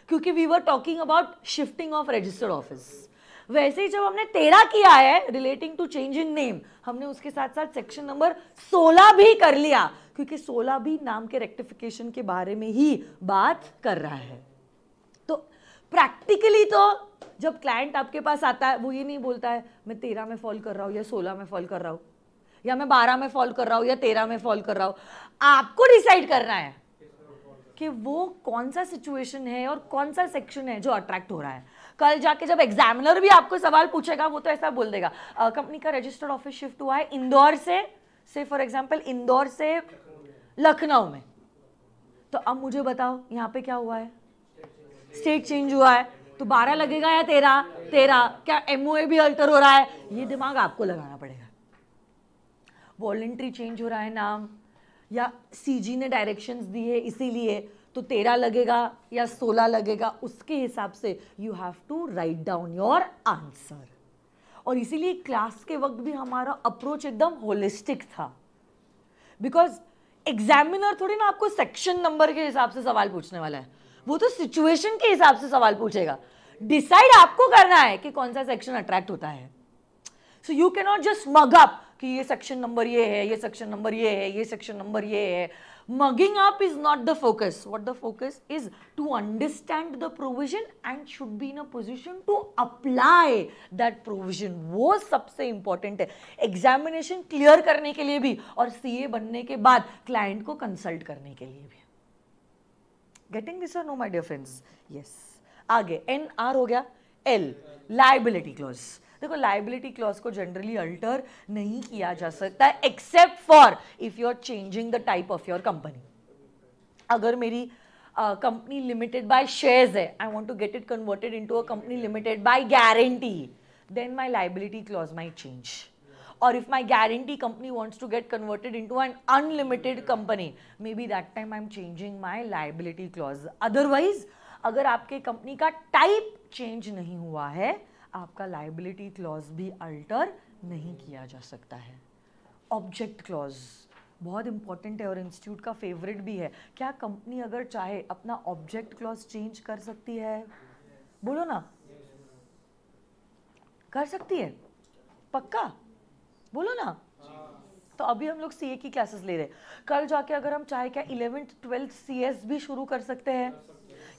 क्योंकि we were talking about shifting of registered office वैसे ही जब हमने 13 किया है relating to change in name हमने उसके साथ साथ सेक्शन नंबर सोलह भी कर लिया क्योंकि सोलह भी नाम के रेक्टिफिकेशन के बारे में ही बात कर रहा है तो प्रैक्टिकली तो जब क्लाइंट आपके पास आता है वो ये नहीं बोलता है मैं तेरह में फॉल कर रहा हूँ या सोलह में फॉल कर रहा हूँ या मैं बारह में फॉल कर रहा हूँ या तेरह में फॉल कर रहा हूँ आपको डिसाइड करना है कि वो कौन सा सिचुएशन है और कौन सा सेक्शन है जो अट्रैक्ट हो रहा है कल जाके जब एग्जामिनर भी आपको सवाल पूछेगा वो तो ऐसा बोल देगा कंपनी का रजिस्टर्ड ऑफिस शिफ्ट हुआ है इंदौर से से फॉर एग्जाम्पल इंदौर से लखनऊ में तो अब मुझे बताओ यहाँ पे क्या हुआ है स्टेट चेंज हुआ है तो बारह लगेगा या तेरह तेरह क्या एम भी अल्टर हो रहा है ये दिमाग आपको लगाना पड़ेगा वॉलेंट्री चेंज हो रहा है नाम या सीजी ने डायरेक्शंस है इसीलिए तो तेरह लगेगा या सोलह लगेगा उसके हिसाब से you have to write down your answer और इसीलिए क्लास के वक्त भी हमारा अप्रोच एकदम होलिस्टिक था बिकॉज एग्जामिनर थोड़ी ना आपको सेक्शन नंबर के हिसाब से सवाल पूछने वाला है वो तो सिचुएशन के हिसाब से सवाल पूछेगा डिसाइड आपको करना है कि कौन सा सेक्शन अट्रैक्ट होता है so you can not just mug up कि ये सेक्शन नंबर ये है ये सेक्शन नंबर ये है ये सेक्शन नंबर ये है mugging up is not the focus what the focus is to understand the provision and should be in a position to apply that provision वो सबसे इंपॉर्टेंट है एग्जामिनेशन क्लियर करने के लिए भी और सी बनने के बाद क्लाइंट को कंसल्ट करने के लिए भी getting this or no my difference yes आगे एन आर हो गया एल लाइबिलिटी क्लोज देखो लाइबिलिटी क्लॉज को जनरली अल्टर नहीं किया जा सकता है except for if you are changing the type of your company अगर मेरी कंपनी लिमिटेड बाय शेयर्स है I want to get it converted into a company limited by guarantee then my liability clause may change और if my guarantee company wants to get converted into an unlimited company may be that time I am changing my liability clause otherwise अगर आपके company का type change नहीं हुआ है आपका liability clause भी alter नहीं किया जा सकता है ऑब्जेक्ट क्लॉज बहुत इंपॉर्टेंट है और इंस्टीट्यूट का फेवरेट भी है क्या कंपनी अगर चाहे अपना ऑब्जेक्ट क्लॉज चेंज कर सकती है बोलो ना कर सकती है पक्का बोलो ना तो अभी हम लोग सीए की क्लासेस ले रहे हैं कल जाके अगर हम चाहे क्या इलेवेंथ ट्वेल्थ सी भी शुरू कर सकते हैं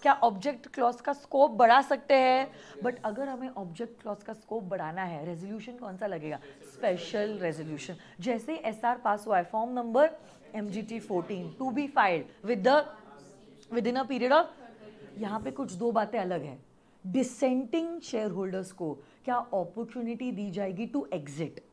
क्या ऑब्जेक्ट क्लॉज का स्कोप बढ़ा सकते हैं बट अगर हमें ऑब्जेक्ट क्लॉज का स्कोप बढ़ाना है रेजोल्यूशन कौन सा लगेगा स्पेशल रेजोल्यूशन जैसे एस आर पास हुआ है form number M G T fourteen to be filed with the within a period of यहाँ पे कुछ दो बातें अलग हैं डिसेंटिंग शेयर होल्डर्स को क्या अपॉर्चुनिटी दी जाएगी टू एग्जिट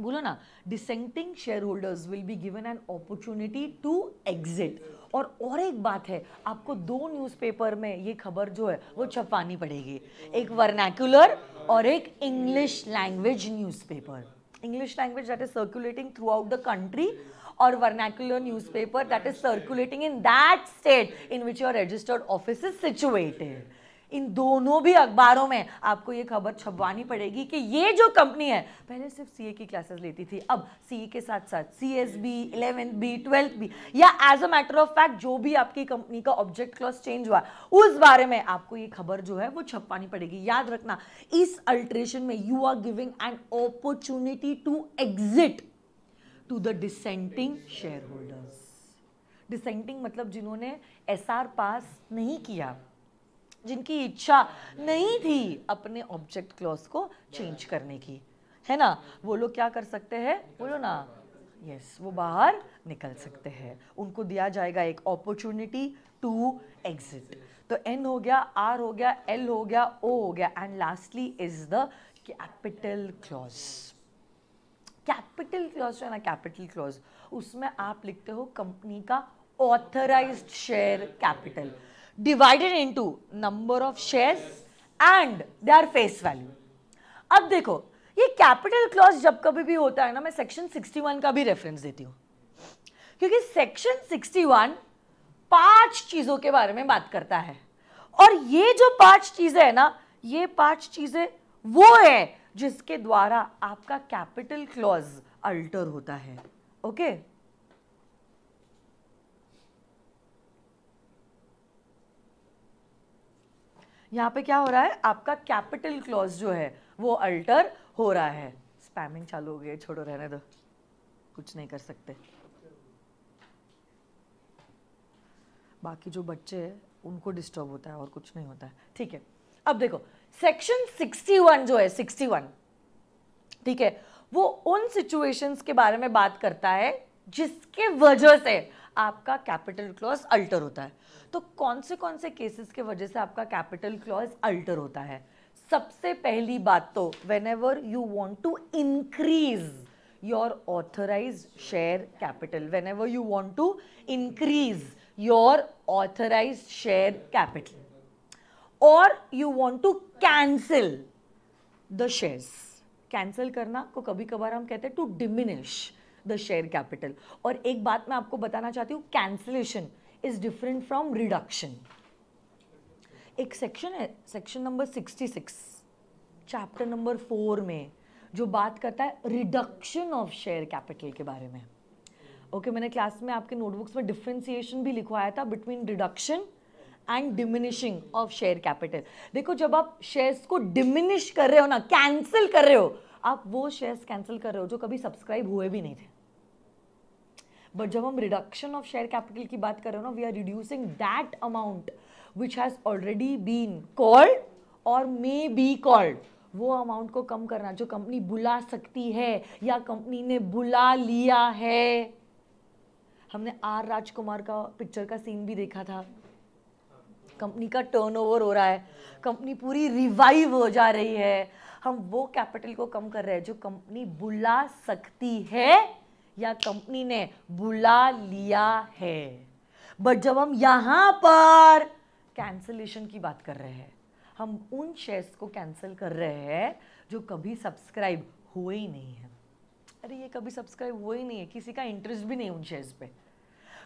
बोलो ना dissenting share holders will be given an opportunity to exit और और एक बात है आपको दो न्यूज़पेपर में ये खबर जो है वो छपानी पड़ेगी एक वर्नैकुलर और एक English language newspaper English language that is circulating throughout the country और vernacular newspaper that is circulating in that state in which your registered office is situated इन दोनों भी अखबारों में आपको ये खबर छपवानी पड़ेगी कि ये जो कंपनी है पहले सिर्फ सीए की क्लासेस लेती थी अब सीए के साथ साथ C S B eleventh B twelfth B या as a matter of fact जो भी आपकी कंपनी का ऑब्जेक्ट क्लॉस चेंज हुआ उस बारे में आपको ये खबर जो है वो छपवानी पड़ेगी याद रखना इस अल्ट्रेशन में you are giving an opportunity to exit to the dissenting share holders dissenting मतलब जिन्होंने आर पास नहीं किया जिनकी इच्छा नहीं थी अपने ऑब्जेक्ट क्लॉज को चेंज करने की है ना वो लोग क्या कर सकते हैं बोलो ना यस yes, वो बाहर निकल सकते हैं उनको दिया जाएगा एक अपॉर्चुनिटी टू एग्जिट तो एन हो गया आर हो गया एल हो गया ओ हो गया and lastly is the capital clause capital clause जो है ना कैपिटल क्लॉज उसमें आप लिखते हो कंपनी का authorised share capital divided into number of shares and they are face value अब देखो ये कैपिटल क्लॉज जब कभी भी होता है ना मैं सेक्शन 61 का भी रेफरेंस देती हूँ क्योंकि सेक्शन 61 पांच चीज़ों के बारे में बात करता है और ये जो पांच चीज़ें है ना ये पांच चीज़ें वो है जिसके द्वारा आपका कैपिटल क्लॉज अल्टर होता है ओके okay? यहाँ पे क्या हो रहा है आपका कैपिटल क्लॉज जो है वो अल्टर हो रहा है स्पैमिंग चालू हो गई छोड़ो रहने दो कुछ नहीं कर सकते बाकी जो बच्चे हैं उनको डिस्टर्ब होता है और कुछ नहीं होता है ठीक है अब देखो सेक्शन 61 जो है 61 ठीक है वो उन सिचुएशंस के बारे में बात करता है जिसके वजह से आपका कैपिटल क्लॉज अल्टर होता है तो कौन से कौन से केसेस के वजह से आपका कैपिटल क्लॉज अल्टर होता है सबसे पहली बात तो whenever you want to increase your authorise share capital whenever you want to increase your authorise share capital और you want to cancel the shares cancel करना को कभी कभार हम कहते हैं to diminish the share capital और एक बात मैं आपको बताना चाहती हूँ cancellation is different from reduction एक सेक्शन है section number 66 chapter number four में जो बात करता है रिडक्शन ऑफ शेयर कैपिटल के बारे में ओके okay, मैंने क्लास में आपके नोटबुक्स में डिफ्रेंसिएशन भी लिखवाया था between reduction and diminishing of share capital देखो जब आप शेयर्स को डिमिनिश कर रहे हो ना कैंसिल कर रहे हो आप वो शेयर्स कैंसिल कर रहे हो जो कभी सब्सक्राइब हुए भी नहीं थे बट जब हम रिडक्शन ऑफ शेयर कैपिटल की बात कर रहे हो ना we are reducing that amount which has already been called और मे बी कॉल्ड वो अमाउंट को कम करना जो कंपनी बुला सकती है या कंपनी ने बुला लिया है हमने आर राजकुमार का पिक्चर का सीन भी देखा था कंपनी का टर्नओवर हो रहा है कंपनी पूरी रिवाइव हो जा रही है हम वो कैपिटल को कम कर रहे हैं जो कंपनी बुला सकती है या कंपनी ने बुला लिया है बट जब हम यहाँ पर कैंसलेशन की बात कर रहे हैं हम उन शेयर्स को कैंसिल कर रहे हैं जो कभी सब्सक्राइब हुए ही नहीं है अरे ये कभी सब्सक्राइब हुए ही नहीं है किसी का इंटरेस्ट भी नहीं उन शेयर्स पे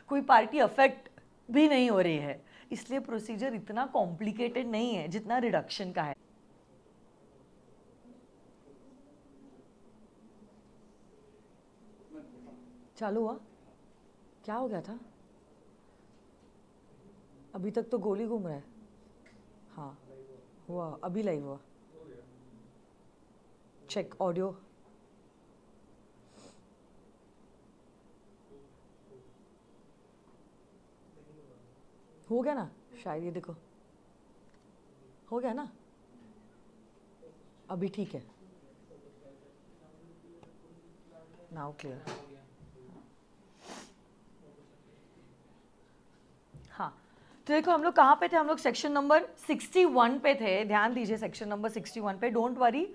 कोई पार्टी अफेक्ट भी नहीं हो रही है इसलिए प्रोसीजर इतना कॉम्प्लिकेटेड नहीं है जितना रिडक्शन का है चालू हुआ क्या हो गया था अभी तक तो गोली घूम रहा है हाँ हुआ अभी लाइव हुआ चेक ऑडियो हो गया ना शायद ये देखो हो गया ना अभी ठीक है नाउ क्लियर तो देखो हम लोग कहाँ पे थे हम लोग सेक्शन नंबर 61 पे थे ध्यान दीजिए सेक्शन नंबर 61 पे don't worry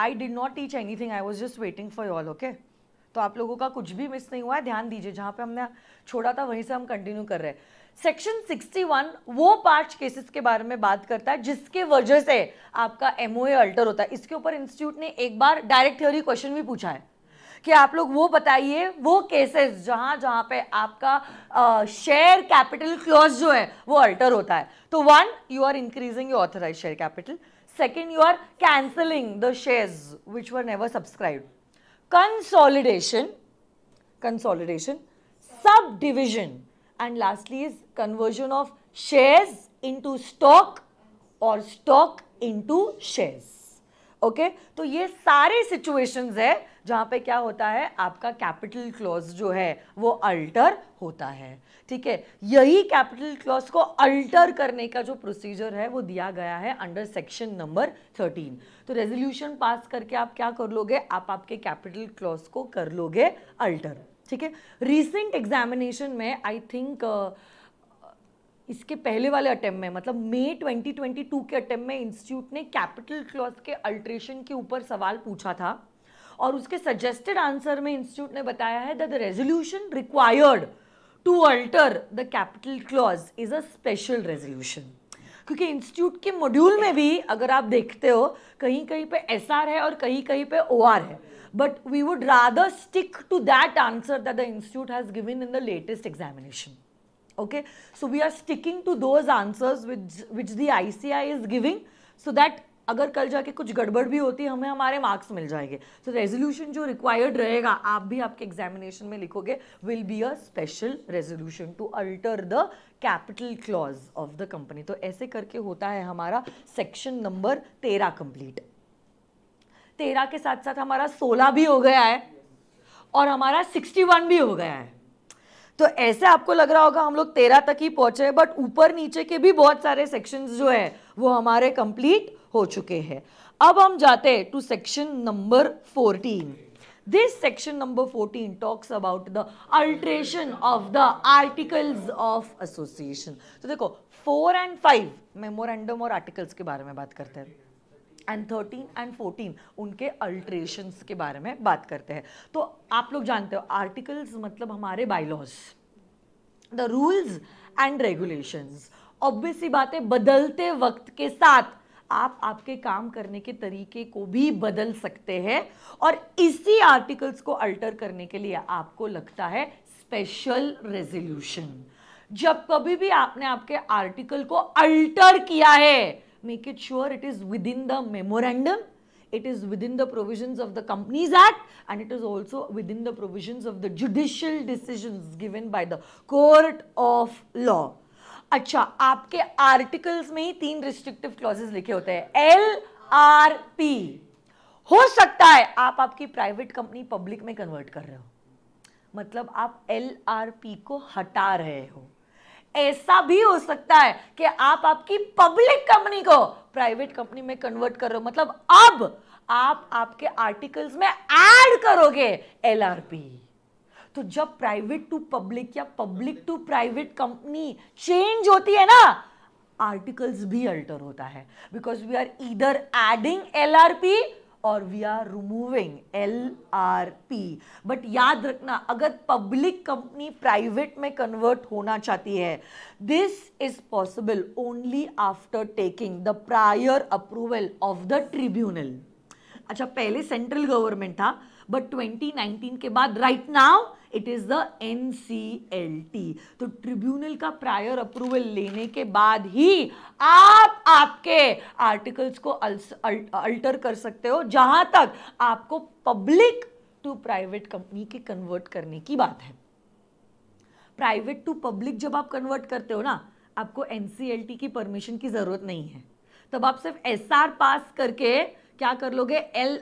I did not teach anything I was just waiting for all okay तो आप लोगों का कुछ भी मिस नहीं हुआ है ध्यान दीजिए जहाँ पे हमने छोड़ा था वहीं से हम कंटिन्यू कर रहे हैं सेक्शन 61 वो पांच केसेस के बारे में बात करता है जिसके वजह से आपका एमओए अल्टर होता है इसके ऊपर इंस्टीट्यूट ने एक बार डायरेक्ट थ्योरी क्वेश्चन भी पूछा है कि आप लोग वो बताइए वो केसेस जहां जहां पे आपका शेयर कैपिटल क्लॉज जो है वो अल्टर होता है तो one you are increasing your authorise share capital second you are cancelling the shares which were never subscribe consolidation consolidation subdivision and lastly is conversion of shares into stock और stock into shares okay तो ये सारे situations है जहाँ पे क्या होता है आपका कैपिटल क्लॉज जो है वो अल्टर होता है ठीक है यही कैपिटल क्लॉज को अल्टर करने का जो प्रोसीजर है वो दिया गया है अंडर सेक्शन नंबर थर्टीन तो रेजोल्यूशन पास करके आप क्या कर लोगे आप आपके कैपिटल क्लॉज को कर लोगे अल्टर ठीक है रिसेंट एग्जामिनेशन में आई थिंक uh, इसके पहले वाले अटेम्प्ट में मतलब मई 2022 के अटेम्प्ट में इंस्टीट्यूट ने कैपिटल क्लॉज के अल्ट्रेशन के ऊपर सवाल पूछा था और उसके सजेस्टेड आंसर में इंस्टीट्यूट ने बताया है that the resolution required to alter the capital clause is a special resolution क्योंकि इंस्टीट्यूट के मॉड्यूल में भी अगर आप देखते हो कहीं कहीं पे एस है और कहीं कहीं पे ओ है but we would rather stick to that answer that the institute has given in the latest examination okay so we are sticking to those which the I C I is giving so that अगर कल जाके कुछ गड़बड़ भी होती है हमें हमारे मार्क्स मिल जाएंगे तो रेजोल्यूशन जो रिक्वायर्ड रहेगा आप भी आपके एग्जामिनेशन में लिखोगे will be a special resolution to alter the capital clause of the company तो ऐसे करके होता है हमारा सेक्शन नंबर तेरह कंप्लीट तेरह के साथ साथ हमारा सोलह भी हो गया है और हमारा सिक्सटी वन भी हो गया है तो ऐसे आपको लग रहा होगा हम लोग तेरह तक ही पहुंचे बट ऊपर नीचे के भी बहुत सारे सेक्शंस जो है वो हमारे कंप्लीट हो चुके हैं अब हम जाते हैं to section number fourteen this section number 14 talks about the alteration of the articles of association तो देखो फोर एंड फाइव मेमोरेंडम और आर्टिकल्स के बारे में बात करते हैं एंड थर्टीन एंड फोर्टीन उनके अल्ट्रेशन के बारे में बात करते हैं तो आप लोग जानते हो आर्टिकल्स मतलब हमारे bylaws the rules and regulations obviously बातें बदलते वक्त के साथ आप आपके काम करने के तरीके को भी बदल सकते हैं और इसी आर्टिकल्स को अल्टर करने के लिए आपको लगता है स्पेशल रेजोल्यूशन जब कभी भी आपने आपके आर्टिकल को अल्टर किया है make it sure it is within the memorandum it is within the provision of the companies act and it is also within the provision of the judicial decision given by the court of law अच्छा आपके articles में ही तीन restrictive clauses लिखे होते हैं L R P हो सकता है आप आपकी प्राइवेट कंपनी पब्लिक में कन्वर्ट कर रहे हो मतलब आप एल आर पी को हटा रहे हो ऐसा भी हो सकता है कि आप आपकी पब्लिक कंपनी को प्राइवेट कंपनी में कन्वर्ट कर रहे हो मतलब अब आप आपके आर्टिकल्स में ऐड करोगे एल आर पी तो जब प्राइवेट टू पब्लिक या public to private company change होती है ना आर्टिकल्स भी अल्टर होता है बिकॉज वी आर इधर एडिंग एल आर पी और we are removing L R P but याद रखना अगर पब्लिक कंपनी प्राइवेट में कन्वर्ट होना चाहती है this is possible only after taking the prior approval of the tribunal अच्छा पहले सेंट्रल गवर्नमेंट था बट 2019 के बाद right now it is the N तो ट्रिब्यूनल का प्रायर अप्रूवल लेने के बाद ही आप आपके आर्टिकल्स को अल्टर कर सकते हो जहां तक आपको पब्लिक टू प्राइवेट कंपनी के कन्वर्ट करने की बात है प्राइवेट टू पब्लिक जब आप कन्वर्ट करते हो ना आपको एन की परमिशन की ज़रूरत नहीं है तब आप सिर्फ एस पास करके क्या कर लोगे एल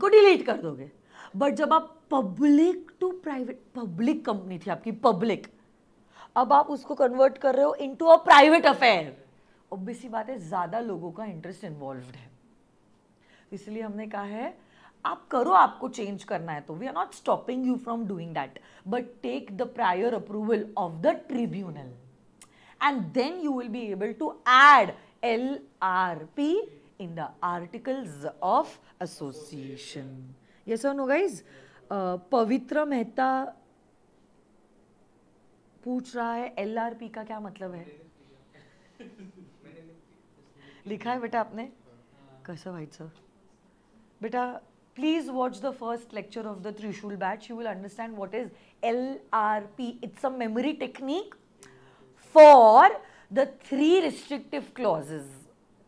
को डिलीट कर दोगे बट जब आप public to private public company थी आपकी पब्लिक अब आप उसको कन्वर्ट कर रहे हो into a private affair obviously बात है ज़्यादा लोगों का इंटरेस्ट इन्वॉल्व है इसलिए हमने कहा है आप करो आपको चेंज करना है तो we are not stopping you from doing that but take the prior approval of the tribunal and then you will be able to add L R P in the articles of association yes और no guys Pavitra Mehta पूछ रहा है L R P का क्या मतलब है लिखा है बेटा आपने कैसा भाई सर बेटा please watch the first lecture of the Trishul batch you will understand what is L R P it's a memory technique for the three restrictive clauses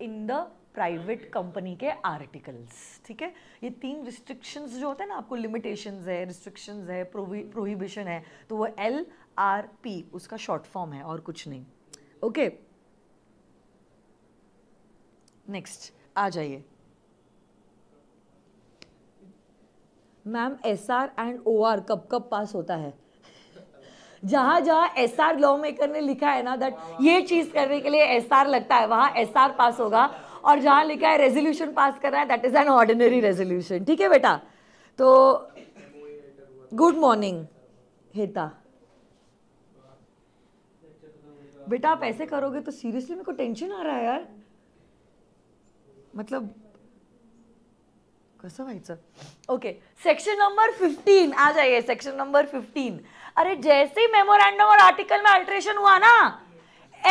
in the private company के आर्टिकल्स ठीक है ये तीन restrictions जो होते हैं ना आपको लिमिटेशंस है रिस्ट्रिक्शंस है प्रोहिबिशन है तो वो एल आर पी उसका शॉर्ट फॉर्म है और कुछ नहीं ओके नेक्स्ट आ जाइए ma'am S R and O R कब कब पास होता है जहां जहां एस आर लॉ मेकर ने लिखा है ना दैट ये चीज़ करने के लिए एस आर लगता है वहां एस आर पास होगा और जहां लिखा है रेजोल्यूशन पास करना है that is an ordinary resolution ठीक है बेटा तो गुड मॉर्निंग हेता बेटा आप ऐसे करोगे तो सीरियसली मेरे को टेंशन आ रहा है यार मतलब कसा व्हायचं ओके सेक्शन नंबर 15 आ जाइए सेक्शन नंबर 15 अरे जैसे ही मेमोरेंडम और आर्टिकल में अल्ट्रेशन हुआ ना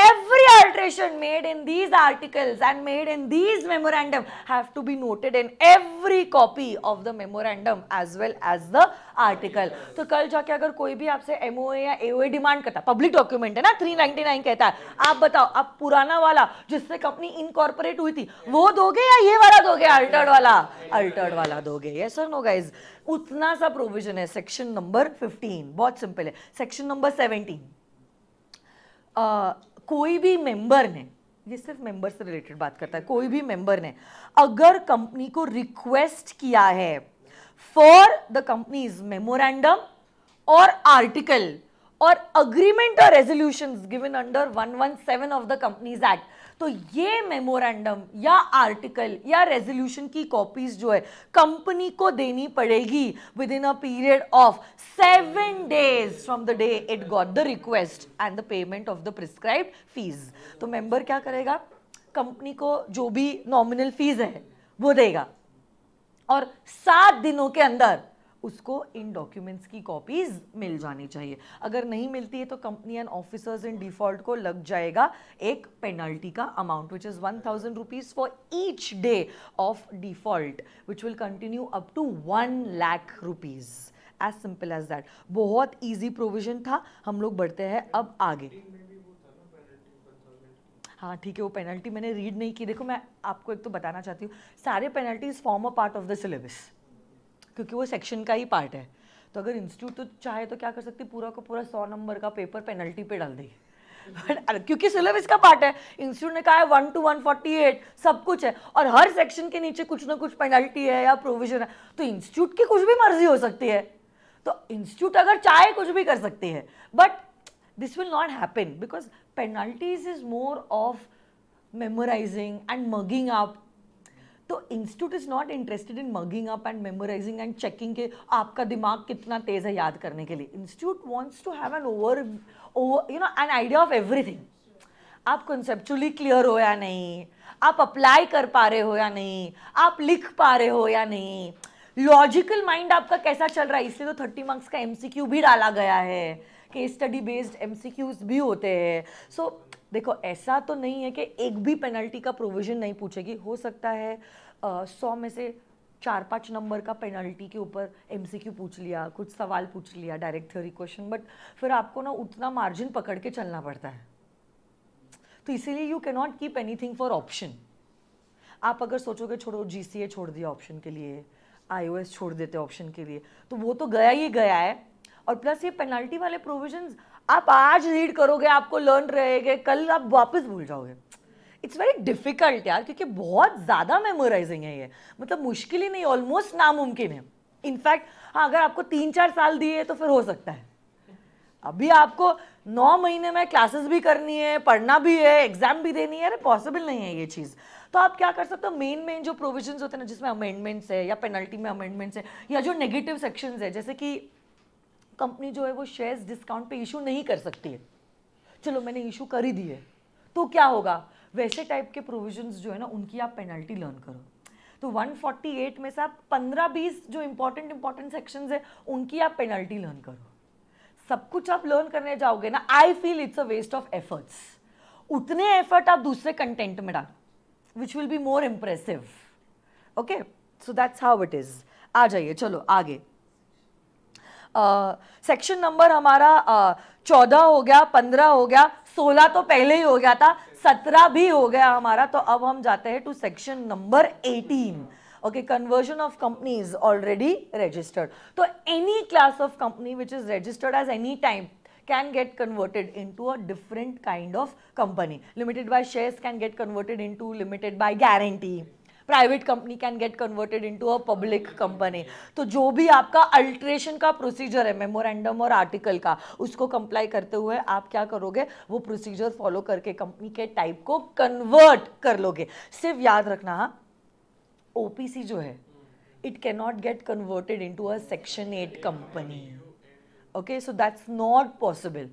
every alteration made in these articles and made in these memorandum have to be noted in every copy of the memorandum as well as the article तो कल जाके अगर कोई भी आपसे एम या ए डिमांड करता पब्लिक डॉक्यूमेंट है ना 399 कहता है आप बताओ आप पुराना वाला जिससे कंपनी इनकॉर्पोरेट हुई थी वो दोगे या ये वाला दोगे अल्टर्ड वाला अल्टर्ड वाला दोगे ये सर नो गाइज उतना सा प्रोविजन है सेक्शन नंबर 15 बहुत सिंपल है सेक्शन नंबर 17 uh, कोई भी मेंबर ने ये सिर्फ मेंबर से रिलेटेड बात करता है कोई भी मेंबर ने अगर कंपनी को रिक्वेस्ट किया है फॉर द कंपनीज मेमोरेंडम और आर्टिकल और अग्रीमेंट और resolution given under 117 of the companies act तो ये मेमोरेंडम या आर्टिकल या रेजोल्यूशन की कॉपीज जो है कंपनी को देनी पड़ेगी within a period of seven days from the day it got the request and the payment of the prescribe fees तो मेंबर क्या करेगा कंपनी को जो भी नॉमिनल फीस है वो देगा और सात दिनों के अंदर उसको इन डॉक्यूमेंट्स की कॉपीज़ मिल जानी चाहिए अगर नहीं मिलती है तो company and officers in default को लग जाएगा एक पेनल्टी का amount which is one thousand rupees for each day of default which will continue up to one lakh rupees as simple as that बहुत ईजी प्रोविजन था हम लोग बढ़ते हैं अब आगे हाँ ठीक है वो पेनल्टी मैंने रीड नहीं की देखो मैं आपको एक तो बताना चाहती हूँ सारे penalties form a part of the syllabus क्योंकि वो सेक्शन का ही पार्ट है तो अगर इंस्टीट्यूट तो चाहे तो क्या कर सकती पूरा का पूरा सौ नंबर का पेपर पेनल्टी पे डाल देगी क्योंकि सिलेबस का पार्ट है इंस्टीट्यूट ने कहा है one two one forty eight सब कुछ है और हर सेक्शन के नीचे कुछ ना कुछ पेनल्टी है या प्रोविजन है तो इंस्टीट्यूट की कुछ भी मर्जी हो सकती है तो इंस्टीट्यूट अगर चाहे कुछ भी कर सकती है but this will not happen because penalties is more of memorising and mugging up तो institute is not interested in mugging up and memorising and checking के आपका दिमाग कितना तेज़ है याद करने के लिए institute wants to have an over you know an idea of everything आप कंसेप्चुअली क्लियर हो या नहीं आप अप्लाई कर पा रहे हो या नहीं आप लिख पा रहे हो या नहीं लॉजिकल माइंड आपका कैसा चल रहा है इसलिए तो थर्टी मार्क्स का एमसीक्यू भी डाला गया है केस स्टडी बेस्ड एमसीक्यूज भी होते हैं सो so, देखो ऐसा तो नहीं है कि एक भी पेनल्टी का प्रोविज़न नहीं पूछेगी हो सकता है सौ में से चार पाँच नंबर का पेनल्टी के ऊपर एमसीक्यू पूछ लिया कुछ सवाल पूछ लिया डायरेक्ट थ्योरी क्वेश्चन बट फिर आपको ना उतना मार्जिन पकड़ के चलना पड़ता है तो इसीलिए you not keep anything for option आप अगर सोचोगे छोड़ो जी छोड़ दिया ऑप्शन के लिए आई छोड़ देते ऑप्शन के लिए तो वो तो गया ही गया है और प्लस ये पेनल्टी वाले प्रोविजंस आप आज रीड करोगे आपको लर्न रहेगा कल आप वापस भूल जाओगे इट्स वेरी डिफिकल्ट यार क्योंकि बहुत ज़्यादा मेमोराइजिंग है ये मतलब मुश्किल ही नहीं ऑलमोस्ट नामुमकिन है इनफैक्ट हाँ अगर आपको तीन चार साल दिए तो फिर हो सकता है अभी आपको नौ महीने में क्लासेस भी करनी है पढ़ना भी है एग्जाम भी देनी है अरे पॉसिबल नहीं है ये चीज़ तो आप क्या कर सकते हो मेन मेन जो प्रोविजंस होते हैं ना जिसमें अमेंडमेंट्स है या पेनल्टी में अमेंडमेंट्स है या जो नेगेटिव सेक्शंस है जैसे कि कंपनी जो है वो शेयर्स डिस्काउंट पे इशू नहीं कर सकती है चलो मैंने इशू कर ही दी है तो क्या होगा वैसे टाइप के प्रोविजंस जो है ना उनकी आप पेनल्टी लर्न करो तो 148 में से आप पंद्रह बीस जो इंपॉर्टेंट इंपॉर्टेंट सेक्शंस है उनकी आप पेनल्टी लर्न करो सब कुछ आप लर्न करने जाओगे ना I feel it's a waste of efforts उतने एफर्ट आप दूसरे कंटेंट में डालो which will be more impressive okay so that's how it is आ जाइए चलो आगे सेक्शन नंबर हमारा चौदह हो गया पंद्रह हो गया सोलह तो पहले ही हो गया था सत्रह भी हो गया हमारा तो अब हम जाते हैं to section number eighteen okay conversion of company is already registered तो any class of company which is registered as any time can get converted in to a different kind of company limited by share can get converted in to limited by guarantee private company can get converted into a public company तो जो भी आपका alteration का procedure है memorandum और article का उसको comply करते हुए आप क्या करोगे वो प्रोसीजर फॉलो करके कंपनी के टाइप को कन्वर्ट कर लोगे सिर्फ याद रखना हाँ ओपीसी जो है it can not get converted into a section eight company okay so that's not possible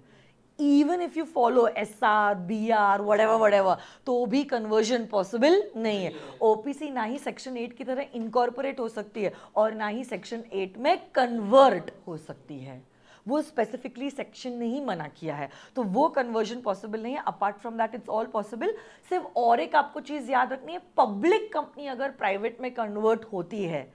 even if you follow S R B R whatever whatever तो भी कन्वर्जन पॉसिबल नहीं है ओपीसी ना ही सेक्शन एट की तरह इनकॉर्पोरेट हो सकती है और ना ही सेक्शन एट में कन्वर्ट हो सकती है वो स्पेसिफिकली सेक्शन ने ही मना किया है तो वो कन्वर्जन पॉसिबल नहीं है apart from that it's all possible सिर्फ और एक आपको चीज़ याद रखनी है पब्लिक कंपनी अगर प्राइवेट में कन्वर्ट होती है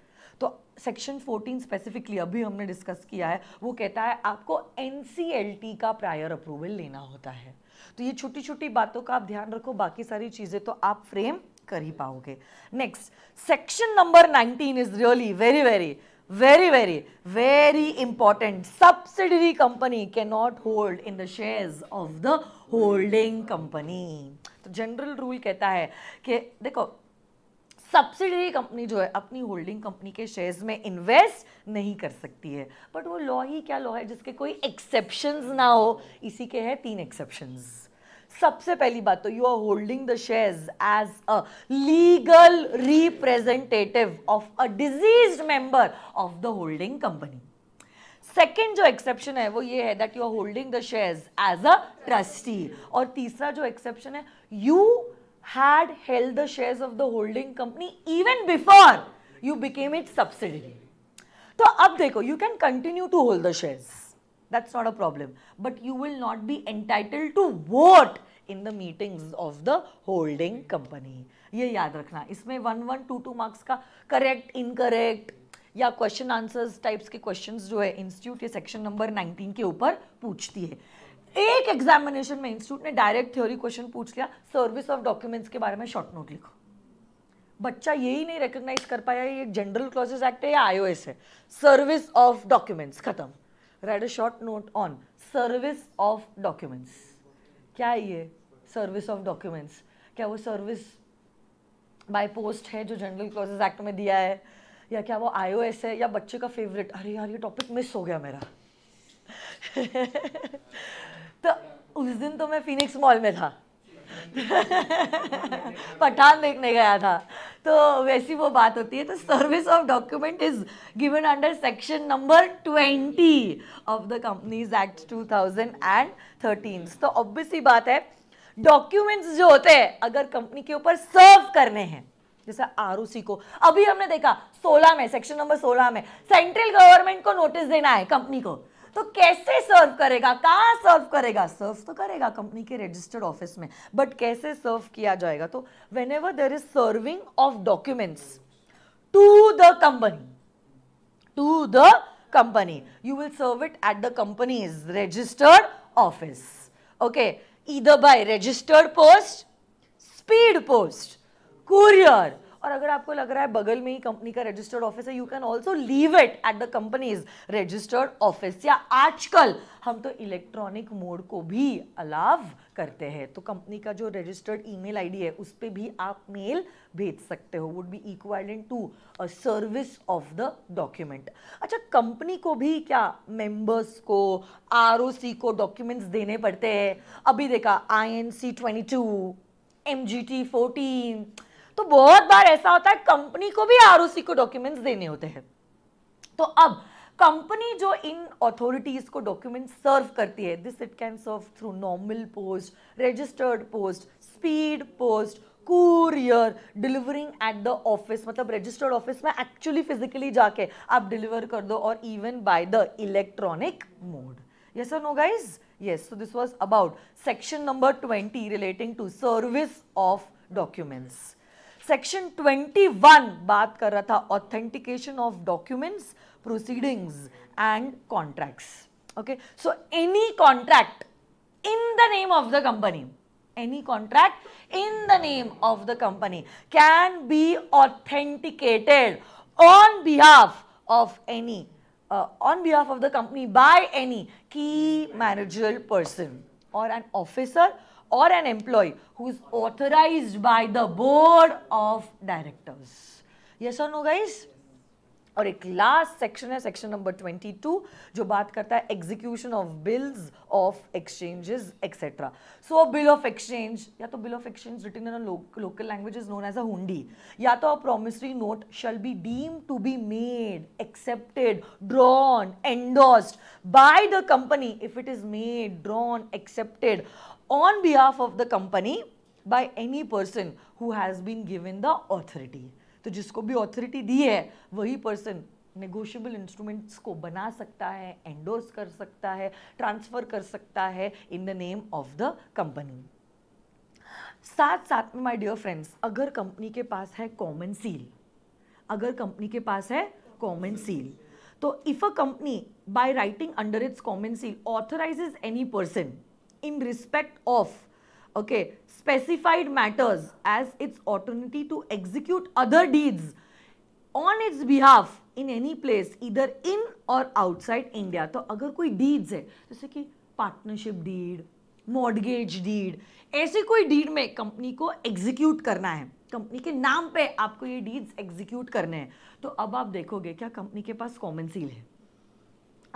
सेक्शन 14 स्पेसिफिकली अभी हमने डिस्कस किया है वो कहता है आपको एन का प्रायर अप्रूवल लेना होता है तो ये छोटी छोटी बातों का आप ध्यान रखो बाकी सारी चीज़ें तो आप फ्रेम कर ही पाओगे next section number 19 is really very very very very very important subsidiary company cannot hold in the shares of the holding company तो जनरल रूल कहता है कि देखो सब्सिडरी कंपनी जो है अपनी होल्डिंग कंपनी के शेयर्स में इन्वेस्ट नहीं कर सकती है बट वो लॉ ही क्या लॉ है जिसके कोई एक्सेप्शंस ना हो इसी के है तीन एक्सेप्शंस सबसे पहली बात तो you are holding the shares as a legal representative of a disease member of the holding company second जो एक्सेप्शन है वो ये है that you are holding the shares as a trustee और तीसरा जो एक्सेप्शन है you had held the shares of the holding company even before you became its subsidiary. so अब देखो you can continue to hold the shares. That's not a problem. But you will not be entitled to vote in the meetings of the holding company. ये याद रखना इसमें one one two two marks का correct incorrect या question answers types के questions जो है institute ये सेक्शन नंबर 19 के ऊपर पूछती है एक एग्जामिनेशन में इंस्टीट्यूट ने डायरेक्ट थ्योरी क्वेश्चन पूछ लिया सर्विस ऑफ डॉक्यूमेंट्स के बारे में शॉर्ट नोट लिखो बच्चा यही नहीं रिकग्नाइज कर पाया ये जनरल क्लॉजेस एक्ट है या आईओएस है सर्विस ऑफ डॉक्यूमेंट्स खत्म right a short note on service of documents क्या है ये सर्विस ऑफ डॉक्यूमेंट्स क्या वो सर्विस बाय पोस्ट है जो जनरल क्लॉजेस एक्ट में दिया है या क्या वो आईओएस है या बच्चे का फेवरेट अरे यार ये टॉपिक मिस हो गया मेरा तो उस दिन तो मैं फिनिक्स मॉल में था पठान देखने गया था तो वैसी वो बात होती है तो service of document is given under section number twenty of the companies act two thousand and thirteen तो ऑब्वियस ही बात है डॉक्यूमेंट्स जो होते हैं अगर कंपनी के ऊपर सर्व करने हैं जैसे आर को अभी हमने देखा 16 में सेक्शन नंबर 16 में सेंट्रल गवर्नमेंट को नोटिस देना है कंपनी को तो कैसे सर्व करेगा कहाँ सर्व करेगा सर्व तो करेगा कंपनी के रजिस्टर्ड ऑफिस में बट कैसे सर्व किया जाएगा तो whenever there is serving of documents to the company to the company you will serve it at the company is registered office okay इधर by registered post speed post courier और अगर आपको लग रहा है बगल में ही कंपनी का रजिस्टर्ड ऑफिस है you can also leave it at the company's registered office या आजकल हम तो इलेक्ट्रॉनिक मोड को भी अलाव करते हैं तो कंपनी का जो रजिस्टर्ड ईमेल आईडी है उस पर भी आप मेल भेज सकते हो would be equivalent to a service of the document अच्छा कंपनी को भी क्या मेंबर्स को आर को डॉक्यूमेंट्स देने पड़ते हैं अभी देखा I N C twenty two M G T fourteen तो बहुत बार ऐसा होता है कंपनी को भी आर को डॉक्यूमेंट्स देने होते हैं तो अब कंपनी जो इन अथॉरिटीज़ को डॉक्यूमेंट सर्व करती है this it can serve through normal post registered post speed post courier delivering at the office मतलब रजिस्टर्ड ऑफिस में एक्चुअली फिजिकली जाके आप डिलीवर कर दो और even by the electronic mode yes no guys yes so this was about section number twenty relating to service of documents section 21 बात कर रहा था authentication of documents proceedings and contracts okay so any contract in the name of the company any contract in the name of the company can be authenticated on behalf of any on behalf of the company by any key manager person और an officer or an employee who is authorized by the board of directors. Yes or no guys? और एक last section है section number 22 जो बात करता है execution of bills of exchanges etcetera so bill of exchange या तो bill of exchange written in local language is known as a hundi या तो a promissory note shall be deem to be made accepted drawn endorsed by the company if it is made drawn accepted on behalf of the company by any person who has been given the authority तो जिसको भी authority दी है वही person negotiable instruments को बना सकता है endorse कर सकता है ट्रांसफ़र कर सकता है in the name of the company साथ साथ में माई डियर फ्रेंड्स अगर कंपनी के पास है कॉमन सील अगर कंपनी के पास है कॉमन सील तो if a company by writing under its common seal authorises any person in respect of okay specified matters as its authority to execute other deeds on its behalf in any place either in or outside India तो अगर कोई deeds है जैसे कि partnership deed mortgage deed ऐसे कोई deed में company को execute करना है कंपनी के नाम पे आपको ये डीड्स एग्जीक्यूट करने हैं तो अब आप देखोगे क्या कंपनी के पास कॉमन सील है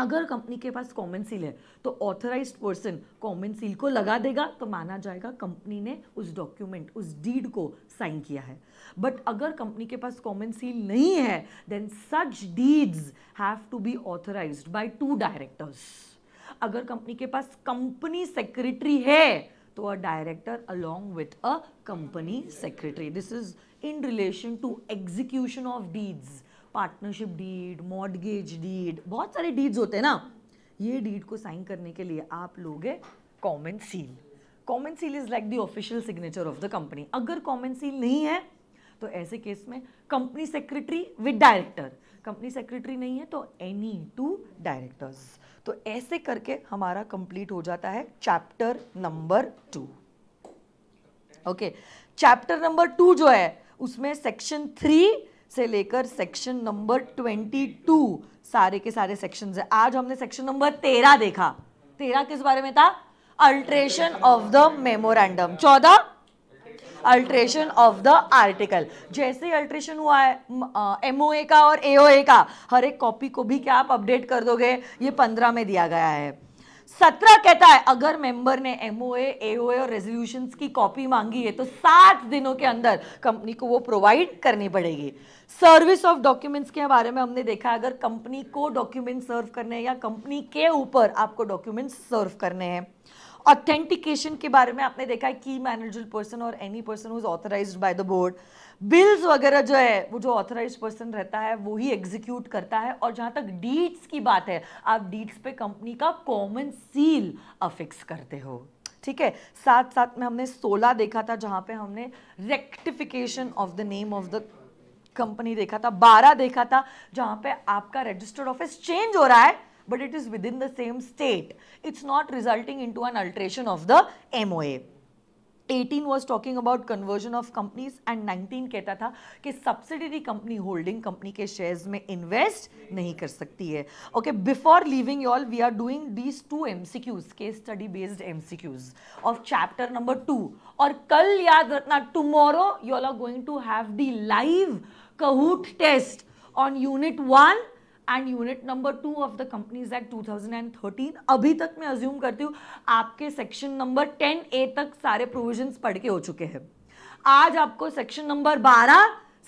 अगर कंपनी के पास कॉमन सील है तो ऑथराइज्ड पर्सन कॉमन सील को लगा देगा तो माना जाएगा कंपनी ने उस डॉक्यूमेंट उस डीड को साइन किया है बट अगर कंपनी के पास कॉमन सील नहीं है then such deeds have to be authorised by two directors अगर कंपनी के पास कंपनी सेक्रेटरी है तो a director along with a company secretary this is in relation to execution of deeds partnership deed mortgage deed बहुत सारे deeds होते हैं ना ये डीड को साइन करने के लिए आप लोगे common seal common seal is like the official signature of the company अगर कॉमन सील नहीं है तो ऐसे केस में company secretary with director company secretary नहीं है तो एनी टू डायरेक्टर्स तो ऐसे करके हमारा कंप्लीट हो जाता है chapter number two okay chapter number two जो है उसमें सेक्शन थ्री से लेकर सेक्शन नंबर ट्वेंटी टू सारे के सारे सेक्शंस है आज हमने सेक्शन नंबर तेरह देखा तेरह किस बारे में था अल्ट्रेशन ऑफ द मेमोरेंडम चौदह अल्ट्रेशन ऑफ द आर्टिकल जैसे ही अल्ट्रेशन हुआ है ए का और ए का हर एक कॉपी को भी क्या आप अपडेट कर दोगे ये पंद्रह में दिया गया है सत्रह कहता है अगर मेंबर ने एमओए एओए और रेजोल्यूशन की कॉपी मांगी है तो सात दिनों के अंदर कंपनी को वो प्रोवाइड करनी पड़ेगी सर्विस ऑफ डॉक्यूमेंट्स के बारे में हमने देखा अगर कंपनी को डॉक्यूमेंट सर्व करने हैं या कंपनी के ऊपर आपको डॉक्यूमेंट्स सर्व करने हैं ऑथेंटिकेशन के बारे में आपने देखा है की मैनेजर पर्सन और any person is authorised by the board bills वगैरह जो है वो जो ऑथराइज पर्सन रहता है वो ही एग्जीक्यूट करता है और जहां तक डीड्स की बात है आप डीड्स पे कंपनी का कॉमन सील अफिक्स करते हो ठीक है साथ साथ में हमने सोलह देखा था जहां पे हमने rectification of the name of the company देखा था बारह देखा था जहां पे आपका रजिस्टर्ड ऑफिस चेंज हो रहा है but it is within the same state it's not resulting in to an alteration of the MOA 18 was talking about conversion of companies and 19 कहता था कि सब्सिडरी कंपनी होल्डिंग कंपनी के shares में invest नहीं कर सकती है okay before leaving all we are doing these two MCQs के study based MCQs of chapter number two और कल याद रखना tomorrow you all are going to have the live Kahoot test on unit one and unit number two of the companies act 2013 अभी तक मैं assume करती हूँ आपके सेक्शन नंबर 10 ए तक सारे प्रोविजंस पढ़ के हो चुके हैं आज आपको सेक्शन नंबर 12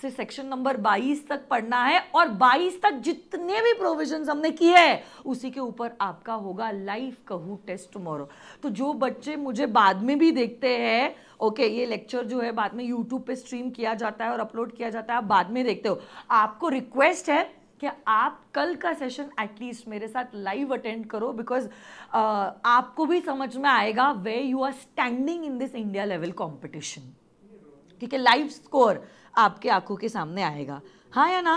से सेक्शन नंबर 22 तक पढ़ना है और 22 तक जितने भी प्रोविजंस हमने किए हैं उसी के ऊपर आपका होगा लाइफ कहू टेस्ट टुमारो तो जो बच्चे मुझे बाद में भी देखते हैं ओके ये लेक्चर जो है बाद में यूट्यूब पे स्ट्रीम किया जाता है और अपलोड किया जाता है आप बाद में देखते हो आपको रिक्वेस्ट है कि आप कल का सेशन एटलीस्ट मेरे साथ लाइव अटेंड करो बिकॉज uh, आपको भी समझ में आएगा way you are standing in this India level competition ठीक है लाइव स्कोर आपके आंखों के सामने आएगा हाँ या ना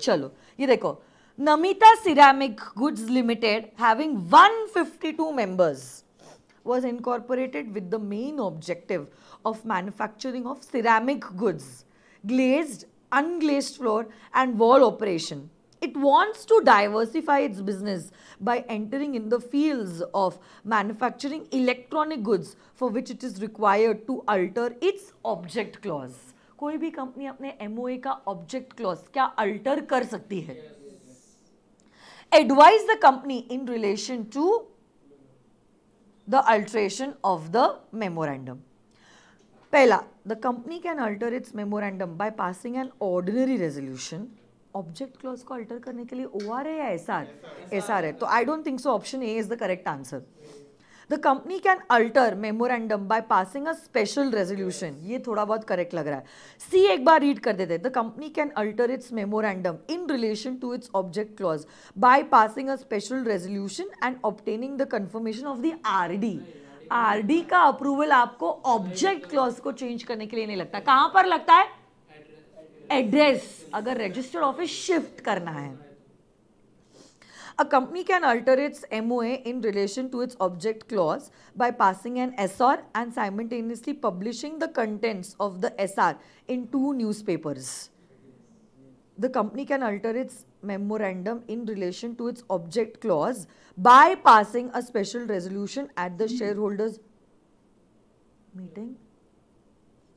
चलो ये देखो Namita ceramic goods limited having 152 members was incorporated with the main objective of manufacturing of ceramic goods glazed unglazed floor and wall operation. It wants to diversify its business by entering in the fields of manufacturing electronic goods for which it is required to alter its object clause. कोई भी company अपने M का object clause क्या alter कर सकती है the company in relation to the alteration of the memorandum. पहला the company can alter its memorandum by passing an ordinary resolution object clause को अल्टर करने के लिए ओ आर है या एस आर एस आर है तो I don't think so option A is the correct answer the company can alter memorandum by passing a special resolution ये थोड़ा बहुत करेक्ट लग रहा है सी एक बार रीड कर देते the company can alter its memorandum in relation to its object clause by passing a special resolution and obtaining the confirmation of the R D RD का अप्रूवल आपको ऑब्जेक्ट क्लॉज को change करने के लिए नहीं लगता कहां पर लगता है एड्रेस अगर रजिस्टर्ड ऑफिस शिफ्ट करना है a company can alter its MOA in relation to its object clause by passing an SR and simultaneously publishing the contents of the SR in two newspapers the company can alter its memorandum in relation to its object clause by passing a special resolution at the shareholders meeting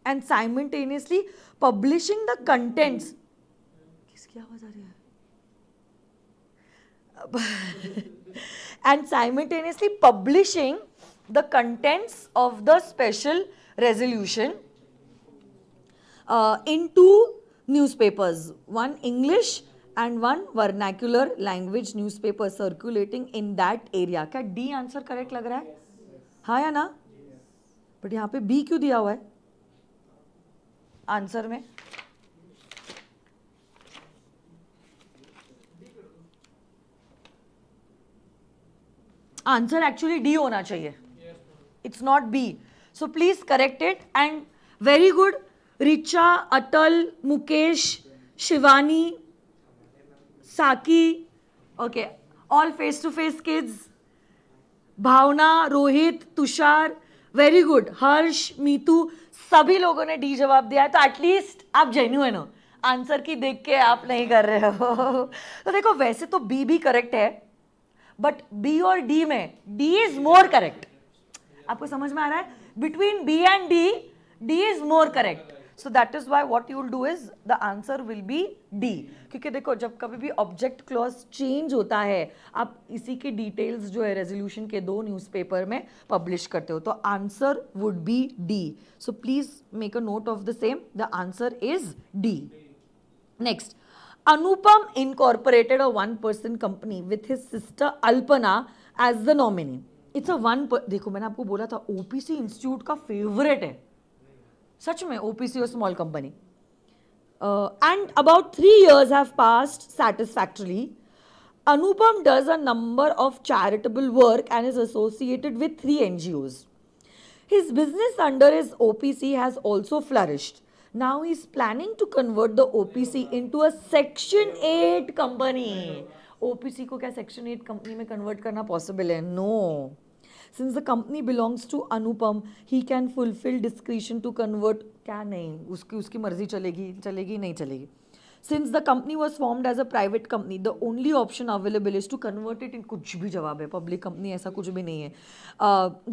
and simultaneously publishing the contents and simultaneously publishing the contents of the special resolution uh, into newspapers, one English and one vernacular language newspaper circulating in that area. kya D answer correct lag raha hai ha ya na but yahan pe b kyu diya hua hai answer mein answer actually D होना चाहिए it's not B so please correct it and very good Richa Atal Mukesh Shivani Saki okay all face to face kids Bhavna Rohit Tushar very good Harsh Meetu सभी लोगों ने D जवाब दिया है तो at least आप जेन्यून हो आंसर की देख के आप नहीं कर रहे हो तो देखो वैसे तो बी भी करेक्ट है बट बी और डी में डी इज मोर करेक्ट आपको समझ में आ रहा है between B and D D is more correct so that is why what you'll do is the answer will be D क्योंकि देखो जब कभी भी ऑब्जेक्ट क्लॉज चेंज होता है आप इसी की डिटेल्स जो है रेजोल्यूशन के दो न्यूज़पेपर में पब्लिश करते हो तो answer would be D so please make a note of the same the answer is D next Anupam incorporated a one person company with his sister Alpana as the nominee it's a one देखो मैंने आपको बोला था OPC institute का favourite है सच में OPC और small company and about three years have passed satisfactorily Anupam does a number of charitable work and is associated with three NGOs. His business under his OPC has also flourished. Now he is planning to convert the OPC into a Section 8 company. OPC को क्या Section 8 company में convert करना possible है no no. Since the company belongs to Anupam he can fulfil discretion to convert क्या नहीं उसकी उसकी मर्जी चलेगी चलेगी नहीं चलेगी since the company was formed as a private company the only option available is to convert it in कुछ भी जवाब है पब्लिक कंपनी ऐसा कुछ भी नहीं है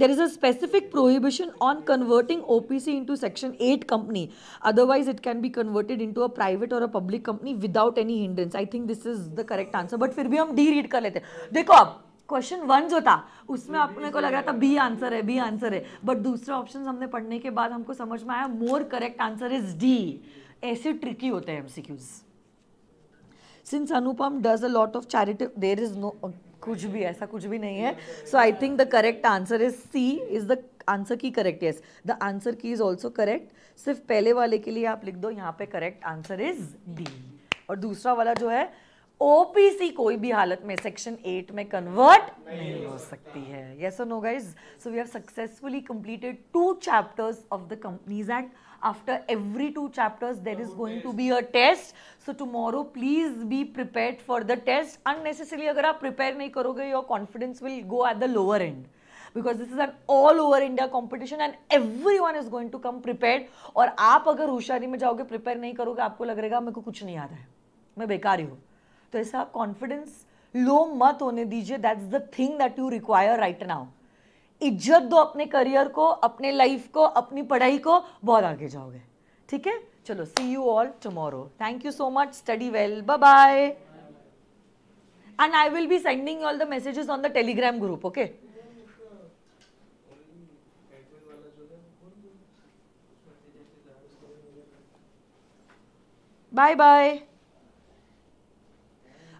there is a specific prohibition on converting O P C into section eight company otherwise it can be converted into a private और a public company without any hindrance I think this is the correct answer but फिर भी हम D read कर लेते हैं देखो आप question one जो था उसमें हम्म, अपने को हम्म, लग रहा था हम्म, बी आंसर है बी आंसर है बट दूसरा ऑप्शन हमने पढ़ने के बाद हमको समझ में आया more correct answer is D ऐसे ट्रिकी होते हैं MCQs since Anupam does a lot of charity there is no कुछ भी ऐसा कुछ भी नहीं है so I think the correct answer is C is the answer key correct yes the answer key is also correct सिर्फ पहले वाले के लिए आप लिख दो यहाँ पे करेक्ट आंसर इज डी और दूसरा वाला जो है ओपीसी कोई भी हालत में सेक्शन एट में कन्वर्ट नहीं हो सकती है yes no guys so we have successfully completed two chapters of the companies and after every two chapters there is going to be a test so tomorrow please be prepare for the test unnecessary अगर आप prepare नहीं करोगे your confidence will go at the lower end because this is an all over India competition and every one is going to come prepare और आप अगर होशियारी में जाओगे प्रिपेयर नहीं करोगे आपको लग रहेगा मेरे को कुछ नहीं आ रहा है मैं बेकार ही हूँ तो ऐसा कॉन्फिडेंस लो मत होने दीजिए that's the thing that you require right now इज्जत दो अपने करियर को अपने लाइफ को अपनी पढ़ाई को बहुत आगे जाओगे ठीक है चलो see you all tomorrow thank you so much study well bye bye and I will be sending all the messages on the Telegram group okay bye bye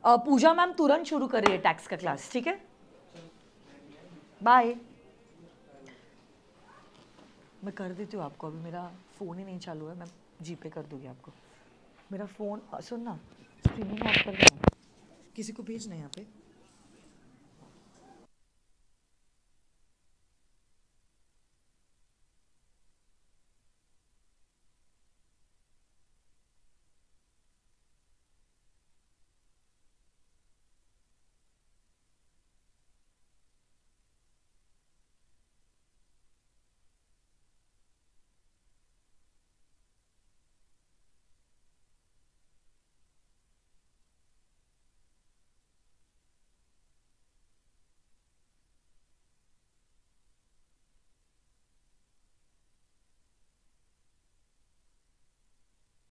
Pooja ma'am तुरंत शुरू करिए टैक्स का क्लास ठीक है बाय मैं कर देती हूँ आपको अभी मेरा फ़ोन ही नहीं चालू है मैं जीपे कर दूँगी आपको मेरा फ़ोन सुन ना स्क्रीनिंग ऑफ कर देना किसी को भेजना है यहाँ पे